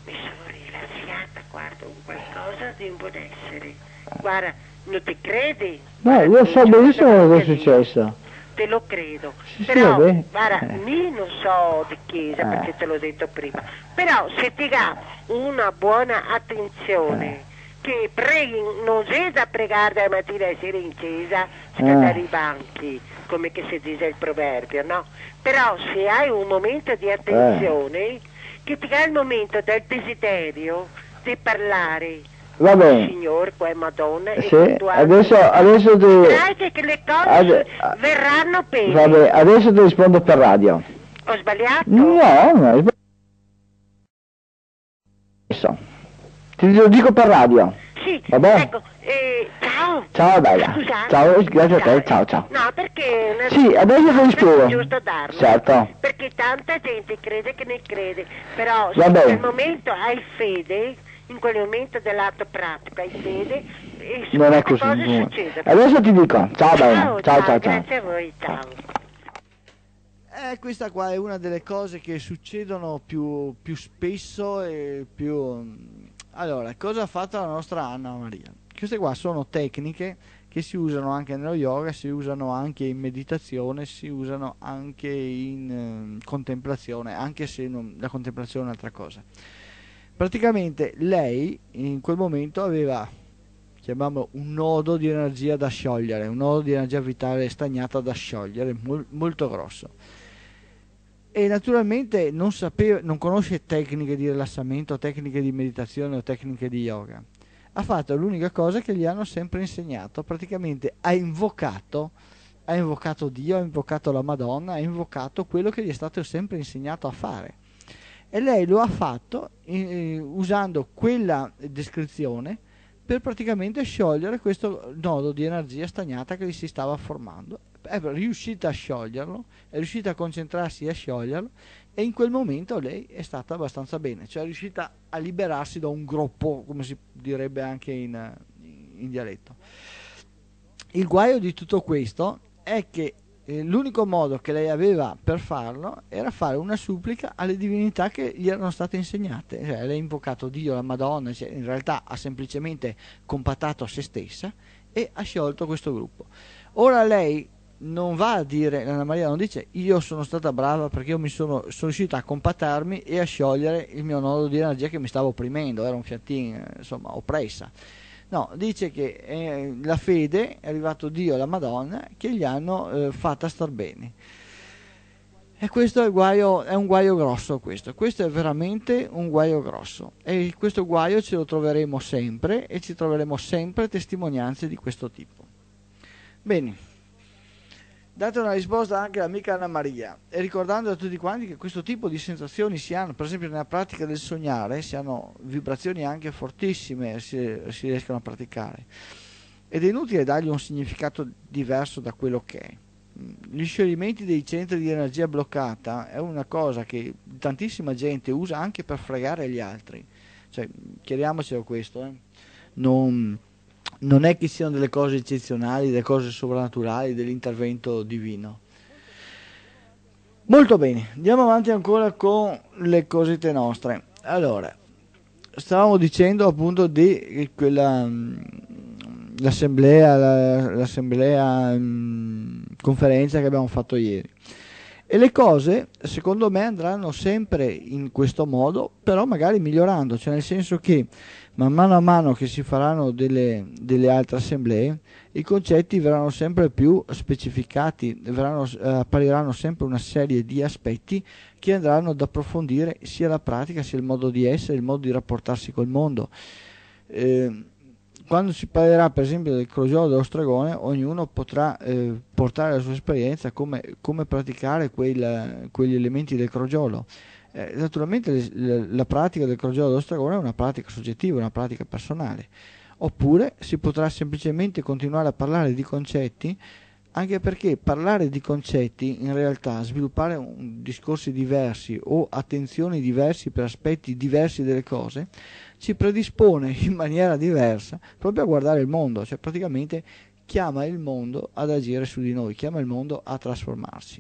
mi sono rilassata, guarda, un qualcosa di un buon essere. Guarda, non ti credi? No, io so benissimo cosa è successo te lo credo. Sì, però, sì, guarda, eh. non so di chiesa eh. perché te l'ho detto prima. Però se ti dà una buona attenzione eh che preghi, non c'è da pregare dalla mattina e sera in chiesa, scaldare mm. i banchi, come che si dice il proverbio, no? Però se hai un momento di attenzione, eh. che ti dà il momento del desiderio di parlare, Va bene. Signor, poi Madonna. Sì. Adesso, adesso ti... Vedrai che, che le cose Ade... verranno bene. Vabbè, adesso ti rispondo per radio. Ho sbagliato? No, no, Ti lo dico per radio. Sì, Vabbè? ecco, eh, ciao. Ciao bella. Scusate. Ciao, grazie a te, ciao ciao. No, perché... Una... Sì, adesso te lo spiego. È giusto darlo. Certo. Perché tanta gente crede che ne crede, però Vabbè. se nel momento hai fede, in quel momento dell'atto pratico hai fede, e non è così. No. Adesso ti dico, ciao, ciao bella, ciao ciao ciao. Grazie a voi, ciao. ciao. Eh, questa qua è una delle cose che succedono più, più spesso e più allora, cosa ha fatto la nostra Anna Maria? Queste qua sono tecniche che si usano anche nello yoga, si usano anche in meditazione, si usano anche in eh, contemplazione, anche se non, la contemplazione è un'altra cosa. Praticamente lei in quel momento aveva, chiamiamolo, un nodo di energia da sciogliere, un nodo di energia vitale stagnata da sciogliere, mol, molto grosso e naturalmente non, sapeva, non conosce tecniche di rilassamento, tecniche di meditazione o tecniche di yoga. Ha fatto l'unica cosa che gli hanno sempre insegnato, praticamente ha invocato, ha invocato Dio, ha invocato la Madonna, ha invocato quello che gli è stato sempre insegnato a fare. E lei lo ha fatto eh, usando quella descrizione per praticamente sciogliere questo nodo di energia stagnata che gli si stava formando è riuscita a scioglierlo, è riuscita a concentrarsi e a scioglierlo e in quel momento lei è stata abbastanza bene, cioè è riuscita a liberarsi da un groppo, come si direbbe anche in, in dialetto. Il guaio di tutto questo è che eh, l'unico modo che lei aveva per farlo era fare una supplica alle divinità che gli erano state insegnate, cioè lei ha invocato Dio, la Madonna, cioè, in realtà ha semplicemente compattato a se stessa e ha sciolto questo gruppo. Ora lei non va a dire, Anna Maria non dice io sono stata brava perché io mi sono, sono riuscita a compattarmi e a sciogliere il mio nodo di energia che mi stava opprimendo, era un fiatin insomma oppressa. No, dice che è eh, la fede è arrivato Dio e la Madonna che gli hanno eh, fatta star bene. E questo è, guaio, è, un guaio grosso questo, questo è veramente un guaio grosso e questo guaio ce lo troveremo sempre e ci troveremo sempre testimonianze di questo tipo. Bene. Date una risposta anche all'amica Anna Maria e ricordando a tutti quanti che questo tipo di sensazioni si hanno, per esempio nella pratica del sognare, si hanno vibrazioni anche fortissime, si, si riescono a praticare. Ed è inutile dargli un significato diverso da quello che è gli scioglimenti dei centri di energia bloccata è una cosa che tantissima gente usa anche per fregare gli altri. Cioè, chiariamocelo questo, eh? non, non è che siano delle cose eccezionali, delle cose sovrannaturali, dell'intervento divino. Molto bene, andiamo avanti ancora con le cosette nostre. Allora, stavamo dicendo appunto di quella mm, l'assemblea, la, l'assemblea mh, mm, conferenza che abbiamo fatto ieri. E le cose, secondo me, andranno sempre in questo modo, però magari migliorando, cioè nel senso che man mano a mano che si faranno delle, delle altre assemblee, i concetti verranno sempre più specificati, verranno, eh, appariranno sempre una serie di aspetti che andranno ad approfondire sia la pratica, sia il modo di essere, il modo di rapportarsi col mondo. Eh, quando si parlerà per esempio del crogiolo dello stregone, ognuno potrà eh, portare la sua esperienza come, come praticare quel, quegli elementi del crogiolo. Eh, naturalmente le, la pratica del crogiolo dello stagone è una pratica soggettiva, una pratica personale. Oppure si potrà semplicemente continuare a parlare di concetti, anche perché parlare di concetti in realtà, sviluppare un, discorsi diversi o attenzioni diverse per aspetti diversi delle cose, ci predispone in maniera diversa proprio a guardare il mondo, cioè praticamente chiama il mondo ad agire su di noi, chiama il mondo a trasformarsi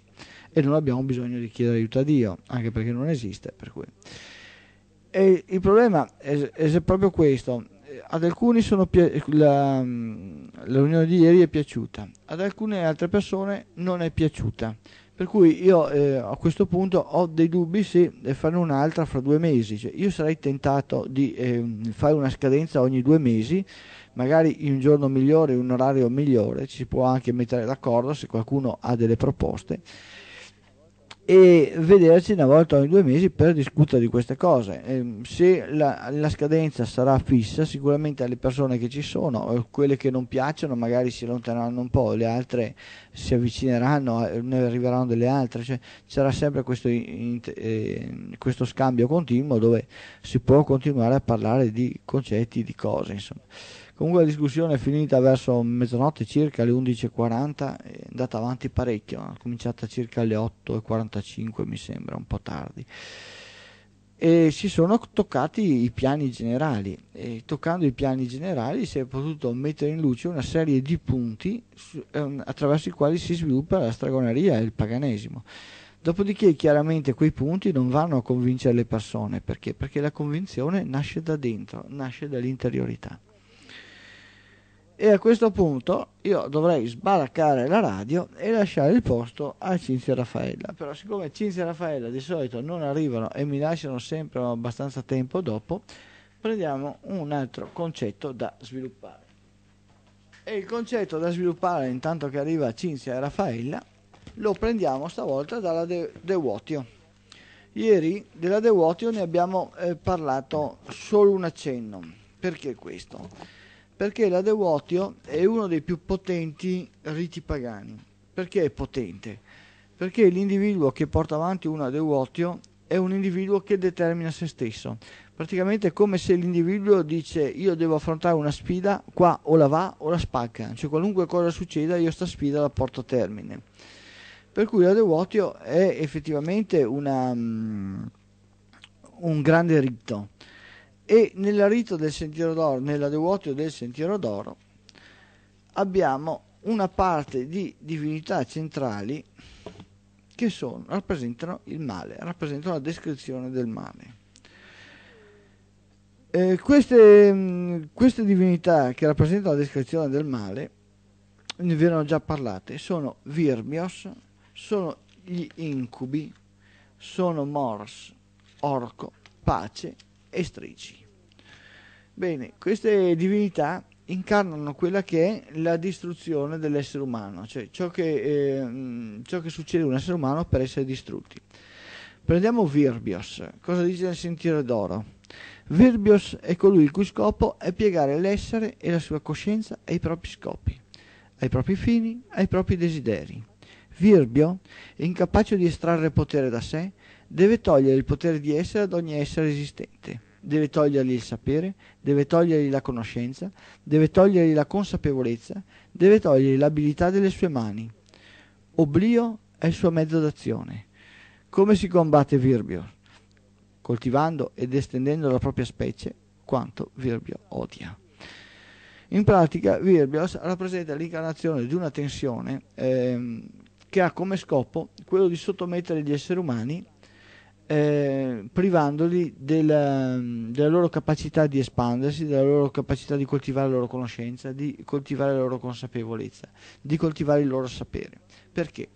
e non abbiamo bisogno di chiedere aiuto a Dio, anche perché non esiste. Per il problema è, è, proprio questo, ad alcuni la, riunione di ieri è piaciuta, ad alcune altre persone non è piaciuta. Per cui io eh, a questo punto ho dei dubbi se farne un'altra fra due mesi. Cioè, io sarei tentato di eh, fare una scadenza ogni due mesi magari in un giorno migliore, in un orario migliore, ci si può anche mettere d'accordo se qualcuno ha delle proposte e vederci una volta ogni due mesi per discutere di queste cose. Ehm, se la, la, scadenza sarà fissa, sicuramente alle persone che ci sono, eh, quelle che non piacciono, magari si allontaneranno un po', le altre si avvicineranno, eh, ne arriveranno delle altre, cioè, c'era sempre questo, in, eh, questo, scambio continuo dove si può continuare a parlare di concetti, di cose, insomma. Comunque la discussione è finita verso mezzanotte circa, alle 11.40, è andata avanti parecchio, è cominciata circa alle 8.45 mi sembra, un po' tardi. E si sono toccati i piani generali e toccando i piani generali si è potuto mettere in luce una serie di punti su, eh, attraverso i quali si sviluppa la stragoneria e il paganesimo. Dopodiché chiaramente quei punti non vanno a convincere le persone, perché? Perché la convinzione nasce da dentro, nasce dall'interiorità. E a questo punto io dovrei sbaraccare la radio e lasciare il posto a Cinzia e Raffaella. Però siccome Cinzia e Raffaella di solito non arrivano e mi lasciano sempre abbastanza tempo dopo, prendiamo un altro concetto da sviluppare. E il concetto da sviluppare intanto che arriva Cinzia e Raffaella lo prendiamo stavolta dalla De, De Vuotio. Ieri della De Vuotio ne abbiamo eh, parlato solo un accenno. Perché questo? perché la Devotio è uno dei più potenti riti pagani. Perché è potente? Perché l'individuo che porta avanti una Devotio è un individuo che determina se stesso. Praticamente è come se l'individuo dice io devo affrontare una sfida, qua o la va o la spacca, cioè qualunque cosa succeda io sta sfida la porto a termine. Per cui la Devotio è effettivamente una, um, un grande rito e nella Rito del Sentiero d'Oro, nella Devotio del Sentiero d'Oro, abbiamo una parte di divinità centrali che sono, rappresentano il male, rappresentano la descrizione del male. Eh, queste, mm, queste, divinità che rappresentano la descrizione del male, ne vi erano già parlate, sono Virmios, sono gli incubi, sono Mors, Orco, Pace e strici. Bene, queste divinità incarnano quella che è la distruzione dell'essere umano, cioè ciò che, eh, ciò che succede a un essere umano per essere distrutti. Prendiamo Virbios, cosa dice nel Sentiero d'Oro? Virbios è colui il cui scopo è piegare l'essere e la sua coscienza ai propri scopi, ai propri fini, ai propri desideri. Virbio, incapace di estrarre potere da sé, Deve togliere il potere di essere ad ogni essere esistente. Deve togliergli il sapere, deve togliergli la conoscenza, deve togliergli la consapevolezza, deve togliergli l'abilità delle sue mani. Oblio è il suo mezzo d'azione. Come si combatte Virbior? Coltivando ed estendendo la propria specie quanto Virbio odia. In pratica Virbios rappresenta l'incarnazione di una tensione ehm, che ha come scopo quello di sottomettere gli esseri umani eh, privandoli della, ehm, della, loro capacità di espandersi, della loro capacità di coltivare la loro conoscenza, di coltivare la loro consapevolezza, di coltivare il loro sapere. Perché?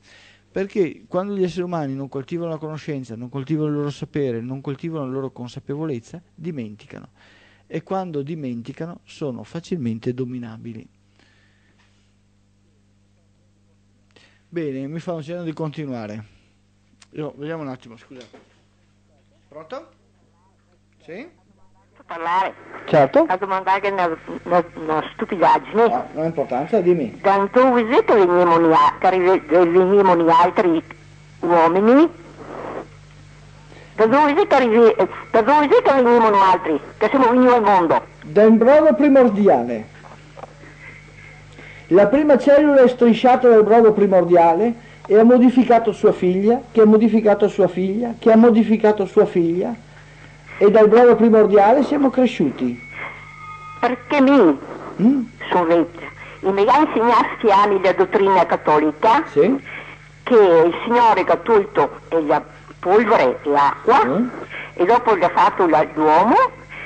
Perché quando gli esseri umani non coltivano la conoscenza, non coltivano il loro sapere, non coltivano la loro consapevolezza, dimenticano. E quando dimenticano sono facilmente dominabili. Bene, mi fanno cenno di continuare. Io, vediamo un attimo, scusate. Pronto? Sì? Posso parlare? Certo. A domandare eh, una, una, una stupidaggine. No, non è importante, dimmi. Tanto dove siete venivano gli altri uomini? Da dove si arrivi, da dove siete venivano altri? Che siamo venuti al mondo? Da un brodo primordiale. La prima cellula è strisciata dal brodo primordiale e ha modificato sua figlia, che ha modificato sua figlia, che ha modificato sua figlia e dal brano primordiale siamo cresciuti. Perché mi mm? sono vecchia. Mi ha insegnato anni la dottrina cattolica sì. che il Signore ha tolto la polvere e l'acqua mm. e dopo gli ha fatto l'uomo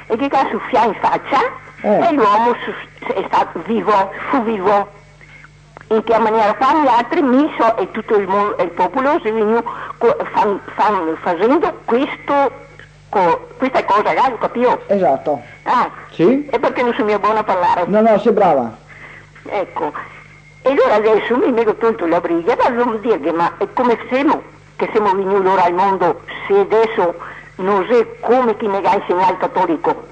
e che ha soffiato in faccia eh. e l'uomo è stato vivo, fu vivo in che maniera fanno gli altri Miso e tutto il, mondo, il popolo svegno fanno, fanno, facendo questo co, questa cosa, là, capito? Esatto. Ah, sì? E perché non sono buona a parlare? No, no, sei brava. Ecco, e allora adesso mi metto tutto la briglia, ma non dirgli, ma come siamo? Che siamo venuti ora al mondo se adesso non sai come ti ne il segnale il cattolico?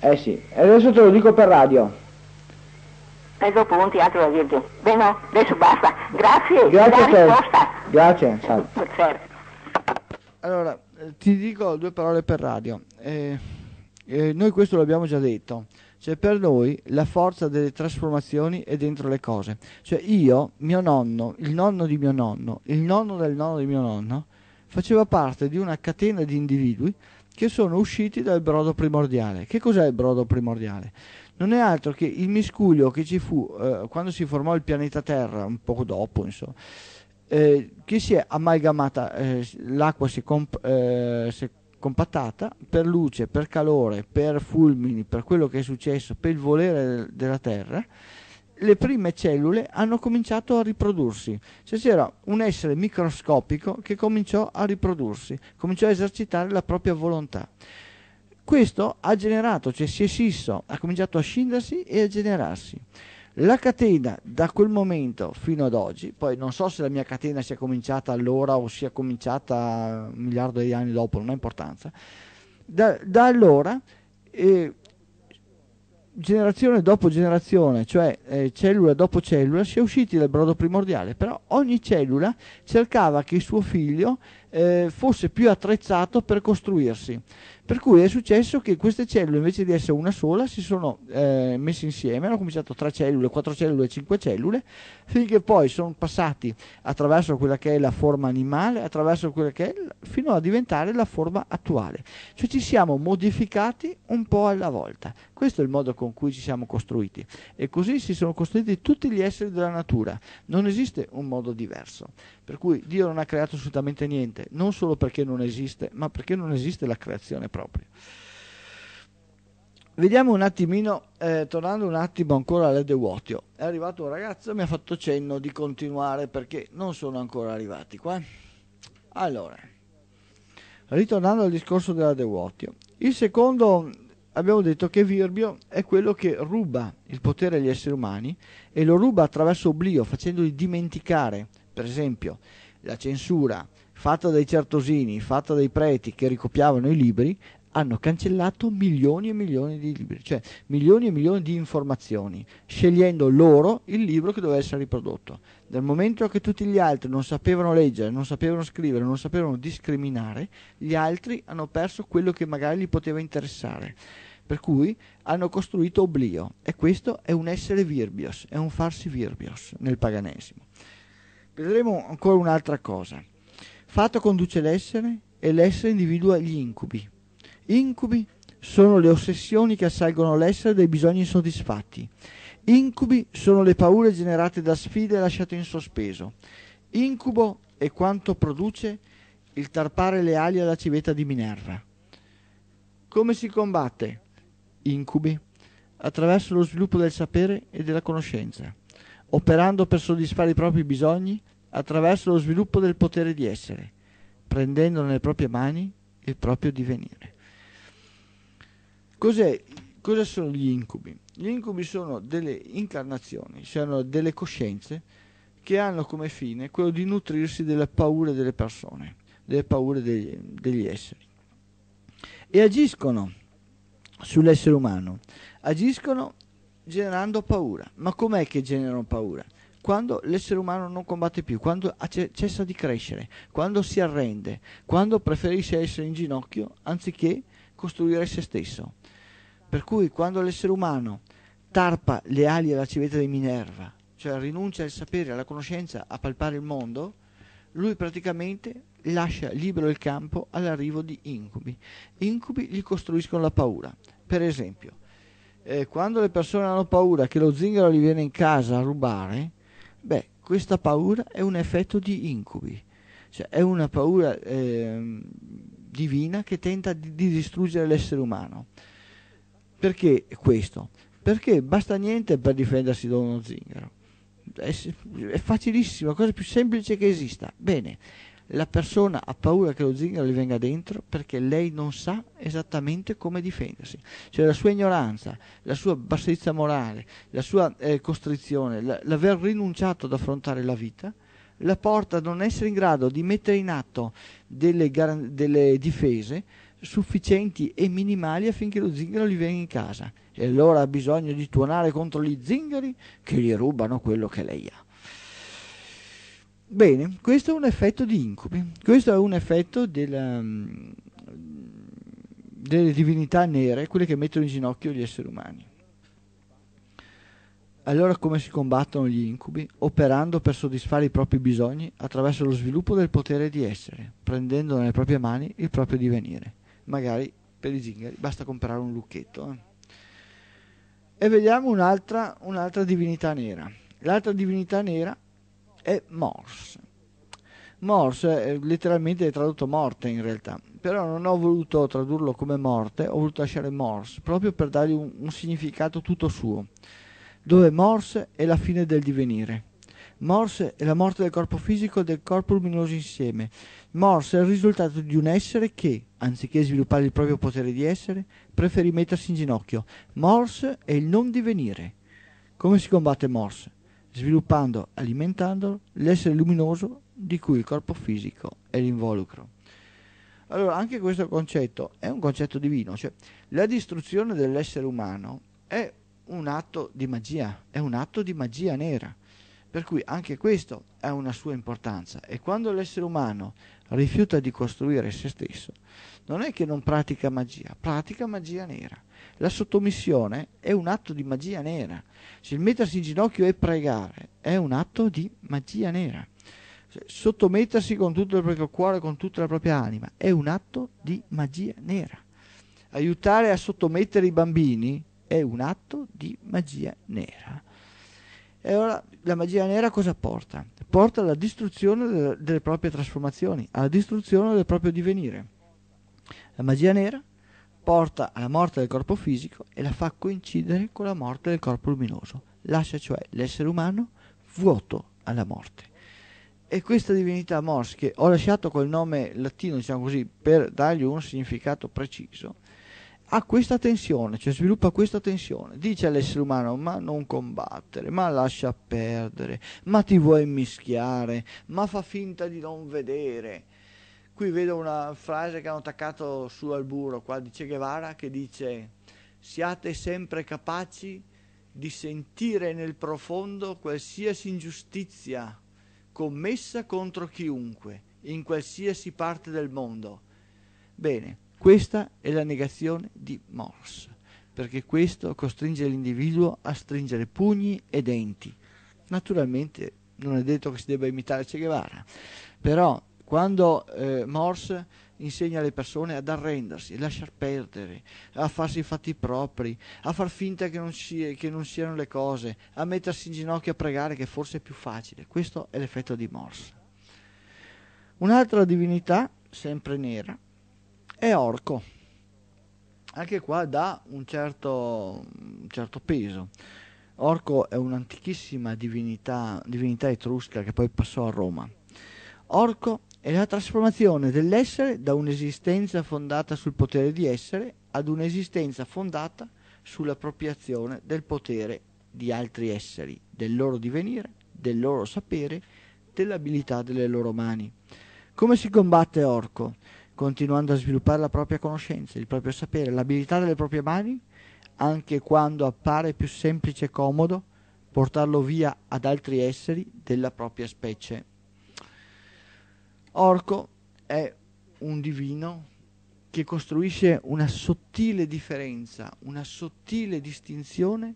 Eh sì, adesso te lo dico per radio. Preso punti, altro da dirti. Beh no, adesso basta. Grazie, grazie per la risposta. Grazie, Ciao. Certo. Allora, eh, ti dico due parole per radio. Eh, eh, noi questo l'abbiamo già detto. Cioè, per noi la forza delle trasformazioni è dentro le cose. Cioè, io, mio nonno, il nonno di mio nonno, il nonno del nonno di mio nonno, faceva parte di una catena di individui che sono usciti dal brodo primordiale. Che cos'è il brodo primordiale? non è altro che il miscuglio che ci fu eh, quando si formò il pianeta Terra, un poco dopo, insomma, eh, che si è amalgamata, eh, l'acqua si, comp- eh, si, è compattata per luce, per calore, per fulmini, per quello che è successo, per il volere della Terra. Le prime cellule hanno cominciato a riprodursi, cioè c'era un essere microscopico che cominciò a riprodursi, cominciò a esercitare la propria volontà. Questo ha generato, cioè si è scisso, ha cominciato a scindersi e a generarsi. La catena da quel momento fino ad oggi, poi non so se la mia catena sia cominciata allora o sia cominciata un miliardo di anni dopo, non ha importanza, da, da allora eh, generazione dopo generazione, cioè eh, cellula dopo cellula, si è usciti dal brodo primordiale, però ogni cellula cercava che il suo figlio eh, fosse più attrezzato per costruirsi. Per cui è successo che queste cellule invece di essere una sola si sono eh, messe insieme, hanno cominciato tre cellule, quattro cellule, cinque cellule, finché poi sono passati attraverso quella che è la forma animale, attraverso quella che è fino a diventare la forma attuale. Cioè ci siamo modificati un po' alla volta. Questo è il modo con cui ci siamo costruiti e così si sono costruiti tutti gli esseri della natura. Non esiste un modo diverso. Per cui Dio non ha creato assolutamente niente, non solo perché non esiste, ma perché non esiste la creazione propria. Vediamo un attimino, eh, tornando un attimo ancora all'Edewotio. È arrivato un ragazzo e mi ha fatto cenno di continuare perché non sono ancora arrivati qua. Allora, ritornando al discorso della Devotio. Il secondo, abbiamo detto che Virbio è quello che ruba il potere agli esseri umani e lo ruba attraverso oblio, facendoli dimenticare per esempio la censura fatta dai certosini, fatta dai preti che ricopiavano i libri, hanno cancellato milioni e milioni di libri, cioè milioni e milioni di informazioni, scegliendo loro il libro che doveva essere riprodotto. Dal momento che tutti gli altri non sapevano leggere, non sapevano scrivere, non sapevano discriminare, gli altri hanno perso quello che magari gli poteva interessare. Per cui hanno costruito oblio e questo è un essere virbios, è un farsi virbios nel paganesimo. Vedremo ancora un'altra cosa. Fatto conduce l'essere e l'essere individua gli incubi. Incubi sono le ossessioni che assalgono l'essere dai bisogni insoddisfatti. Incubi sono le paure generate da sfide lasciate in sospeso. Incubo è quanto produce il tarpare le ali alla civetta di Minerva. Come si combatte? Incubi, attraverso lo sviluppo del sapere e della conoscenza operando per soddisfare i propri bisogni attraverso lo sviluppo del potere di essere, prendendo nelle proprie mani il proprio divenire. Cos'è, cosa sono gli incubi? Gli incubi sono delle incarnazioni, sono delle coscienze che hanno come fine quello di nutrirsi delle paure delle persone, delle paure degli, degli esseri. E agiscono sull'essere umano, agiscono generando paura. Ma com'è che generano paura? Quando l'essere umano non combatte più, quando cessa di crescere, quando si arrende, quando preferisce essere in ginocchio anziché costruire se stesso. Per cui quando l'essere umano tarpa le ali alla civetta di Minerva, cioè rinuncia al sapere, alla conoscenza, a palpare il mondo, lui praticamente lascia libero il campo all'arrivo di incubi. Incubi gli costruiscono la paura. Per esempio, eh, quando le persone hanno paura che lo zingaro gli viene in casa a rubare, beh, questa paura è un effetto di incubi, cioè è una paura eh, divina che tenta di, di distruggere l'essere umano. Perché questo? Perché basta niente per difendersi da uno zingaro. È, è facilissimo, la cosa più semplice che esista. Bene, la persona ha paura che lo zingaro gli venga dentro perché lei non sa esattamente come difendersi. Cioè la sua ignoranza, la sua bassezza morale, la sua eh, costrizione, la, l'aver rinunciato ad affrontare la vita, la porta a non essere in grado di mettere in atto delle, gar- delle difese sufficienti e minimali affinché lo zingaro gli venga in casa. E allora ha bisogno di tuonare contro gli zingari che gli rubano quello che lei ha. Bene, questo è un effetto di incubi, questo è un effetto della, ehm, delle divinità nere, quelle che mettono in ginocchio gli esseri umani. Allora come si combattono gli incubi? Operando per soddisfare i propri bisogni attraverso lo sviluppo del potere di essere, prendendo nelle proprie mani il proprio divenire. Magari per i zingari basta comprare un lucchetto. Eh. E vediamo un'altra, un'altra divinità nera. L'altra divinità nera è Morse. Morse eh, letteralmente è tradotto morte in realtà, però non ho voluto tradurlo come morte, ho voluto lasciare Morse proprio per dargli un, un significato tutto suo, dove Morse è la fine del divenire. Morse è la morte del corpo fisico e del corpo luminoso insieme. Morse è il risultato di un essere che, anziché sviluppare il proprio potere di essere, preferì mettersi in ginocchio. Morse è il non divenire. Come si combatte Morse? sviluppando, alimentando l'essere luminoso di cui il corpo fisico è l'involucro. Allora, anche questo concetto è un concetto divino, cioè la distruzione dell'essere umano è un atto di magia, è un atto di magia nera, per cui anche questo ha una sua importanza e quando l'essere umano rifiuta di costruire se stesso, non è che non pratica magia, pratica magia nera. La sottomissione è un atto di magia nera. Se il mettersi in ginocchio e pregare è un atto di magia nera. Sottomettersi con tutto il proprio cuore, con tutta la propria anima, è un atto di magia nera. Aiutare a sottomettere i bambini è un atto di magia nera. E allora la magia nera cosa porta? Porta alla distruzione delle proprie trasformazioni, alla distruzione del proprio divenire. La magia nera porta alla morte del corpo fisico e la fa coincidere con la morte del corpo luminoso, lascia cioè l'essere umano vuoto alla morte. E questa divinità Mors, che ho lasciato col nome latino, diciamo così, per dargli un significato preciso, ha questa tensione, cioè sviluppa questa tensione. Dice all'essere umano: Ma non combattere, ma lascia perdere, ma ti vuoi mischiare, ma fa finta di non vedere. Qui vedo una frase che hanno attaccato su al burro, qua di Che Guevara, che dice siate sempre capaci di sentire nel profondo qualsiasi ingiustizia commessa contro chiunque, in qualsiasi parte del mondo. Bene, questa è la negazione di Morse, perché questo costringe l'individuo a stringere pugni e denti. Naturalmente non è detto che si debba imitare Che Guevara, però quando eh, Morse insegna alle persone ad arrendersi, a lasciar perdere, a farsi i fatti propri, a far finta che non, si, che non, siano le cose, a mettersi in ginocchio a pregare che forse è più facile. Questo è l'effetto di Morse. Un'altra divinità, sempre nera, è Orco. Anche qua dà un certo, un certo peso. Orco è un'antichissima divinità, divinità etrusca che poi passò a Roma. Orco è la trasformazione dell'essere da un'esistenza fondata sul potere di essere ad un'esistenza fondata sull'appropriazione del potere di altri esseri, del loro divenire, del loro sapere, dell'abilità delle loro mani. Come si combatte Orco? Continuando a sviluppare la propria conoscenza, il proprio sapere, l'abilità delle proprie mani, anche quando appare più semplice e comodo portarlo via ad altri esseri della propria specie. Orco è un divino che costruisce una sottile differenza, una sottile distinzione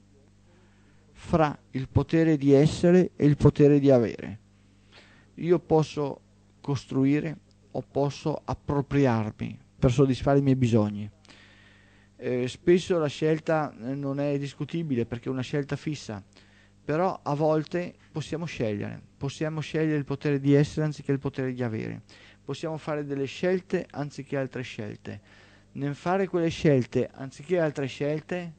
fra il potere di essere e il potere di avere. Io posso costruire o posso appropriarmi per soddisfare i miei bisogni. Eh, spesso la scelta eh, non è discutibile perché è una scelta fissa, però a volte possiamo scegliere, possiamo scegliere il potere di essere anziché il potere di avere, possiamo fare delle scelte anziché altre scelte. Nel fare quelle scelte anziché altre scelte,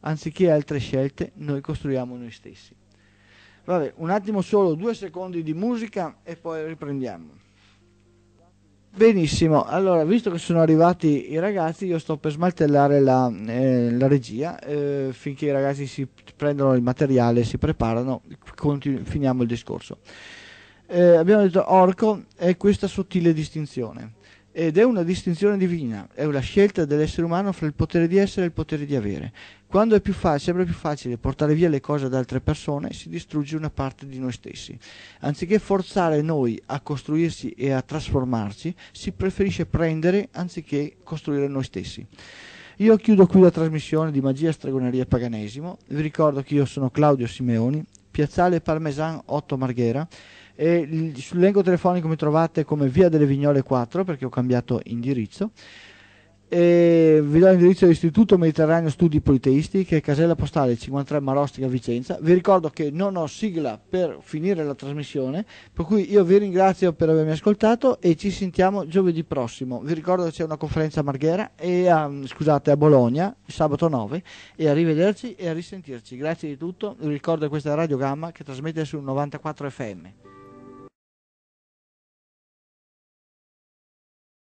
anziché altre scelte, noi costruiamo noi stessi. Vabbè, un attimo solo, due secondi di musica e poi riprendiamo. Benissimo, allora visto che sono arrivati i ragazzi io sto per smaltellare la, eh, la regia eh, finché i ragazzi si prendono il materiale, si preparano, continu- finiamo il discorso. Eh, abbiamo detto orco è questa sottile distinzione ed è una distinzione divina, è una scelta dell'essere umano fra il potere di essere e il potere di avere. Quando è più facile, sembra più facile portare via le cose ad altre persone, si distrugge una parte di noi stessi. Anziché forzare noi a costruirsi e a trasformarci, si preferisce prendere anziché costruire noi stessi. Io chiudo qui la trasmissione di Magia Stregoneria Paganesimo. Vi ricordo che io sono Claudio Simeoni, Piazzale Parmesan 8 Marghera. E sull'elenco telefonico mi trovate come Via delle Vignole 4 perché ho cambiato indirizzo. E vi do l'indirizzo dell'Istituto Mediterraneo Studi Politeisti che è casella postale 53 Marostica Vicenza. Vi ricordo che non ho sigla per finire la trasmissione, per cui io vi ringrazio per avermi ascoltato e ci sentiamo giovedì prossimo. Vi ricordo che c'è una conferenza a Marghera e a, mm, scusate, a Bologna sabato 9 e arrivederci e a risentirci. Grazie di tutto. Vi ricordo che questa è Radio Gamma che trasmette su 94 FM.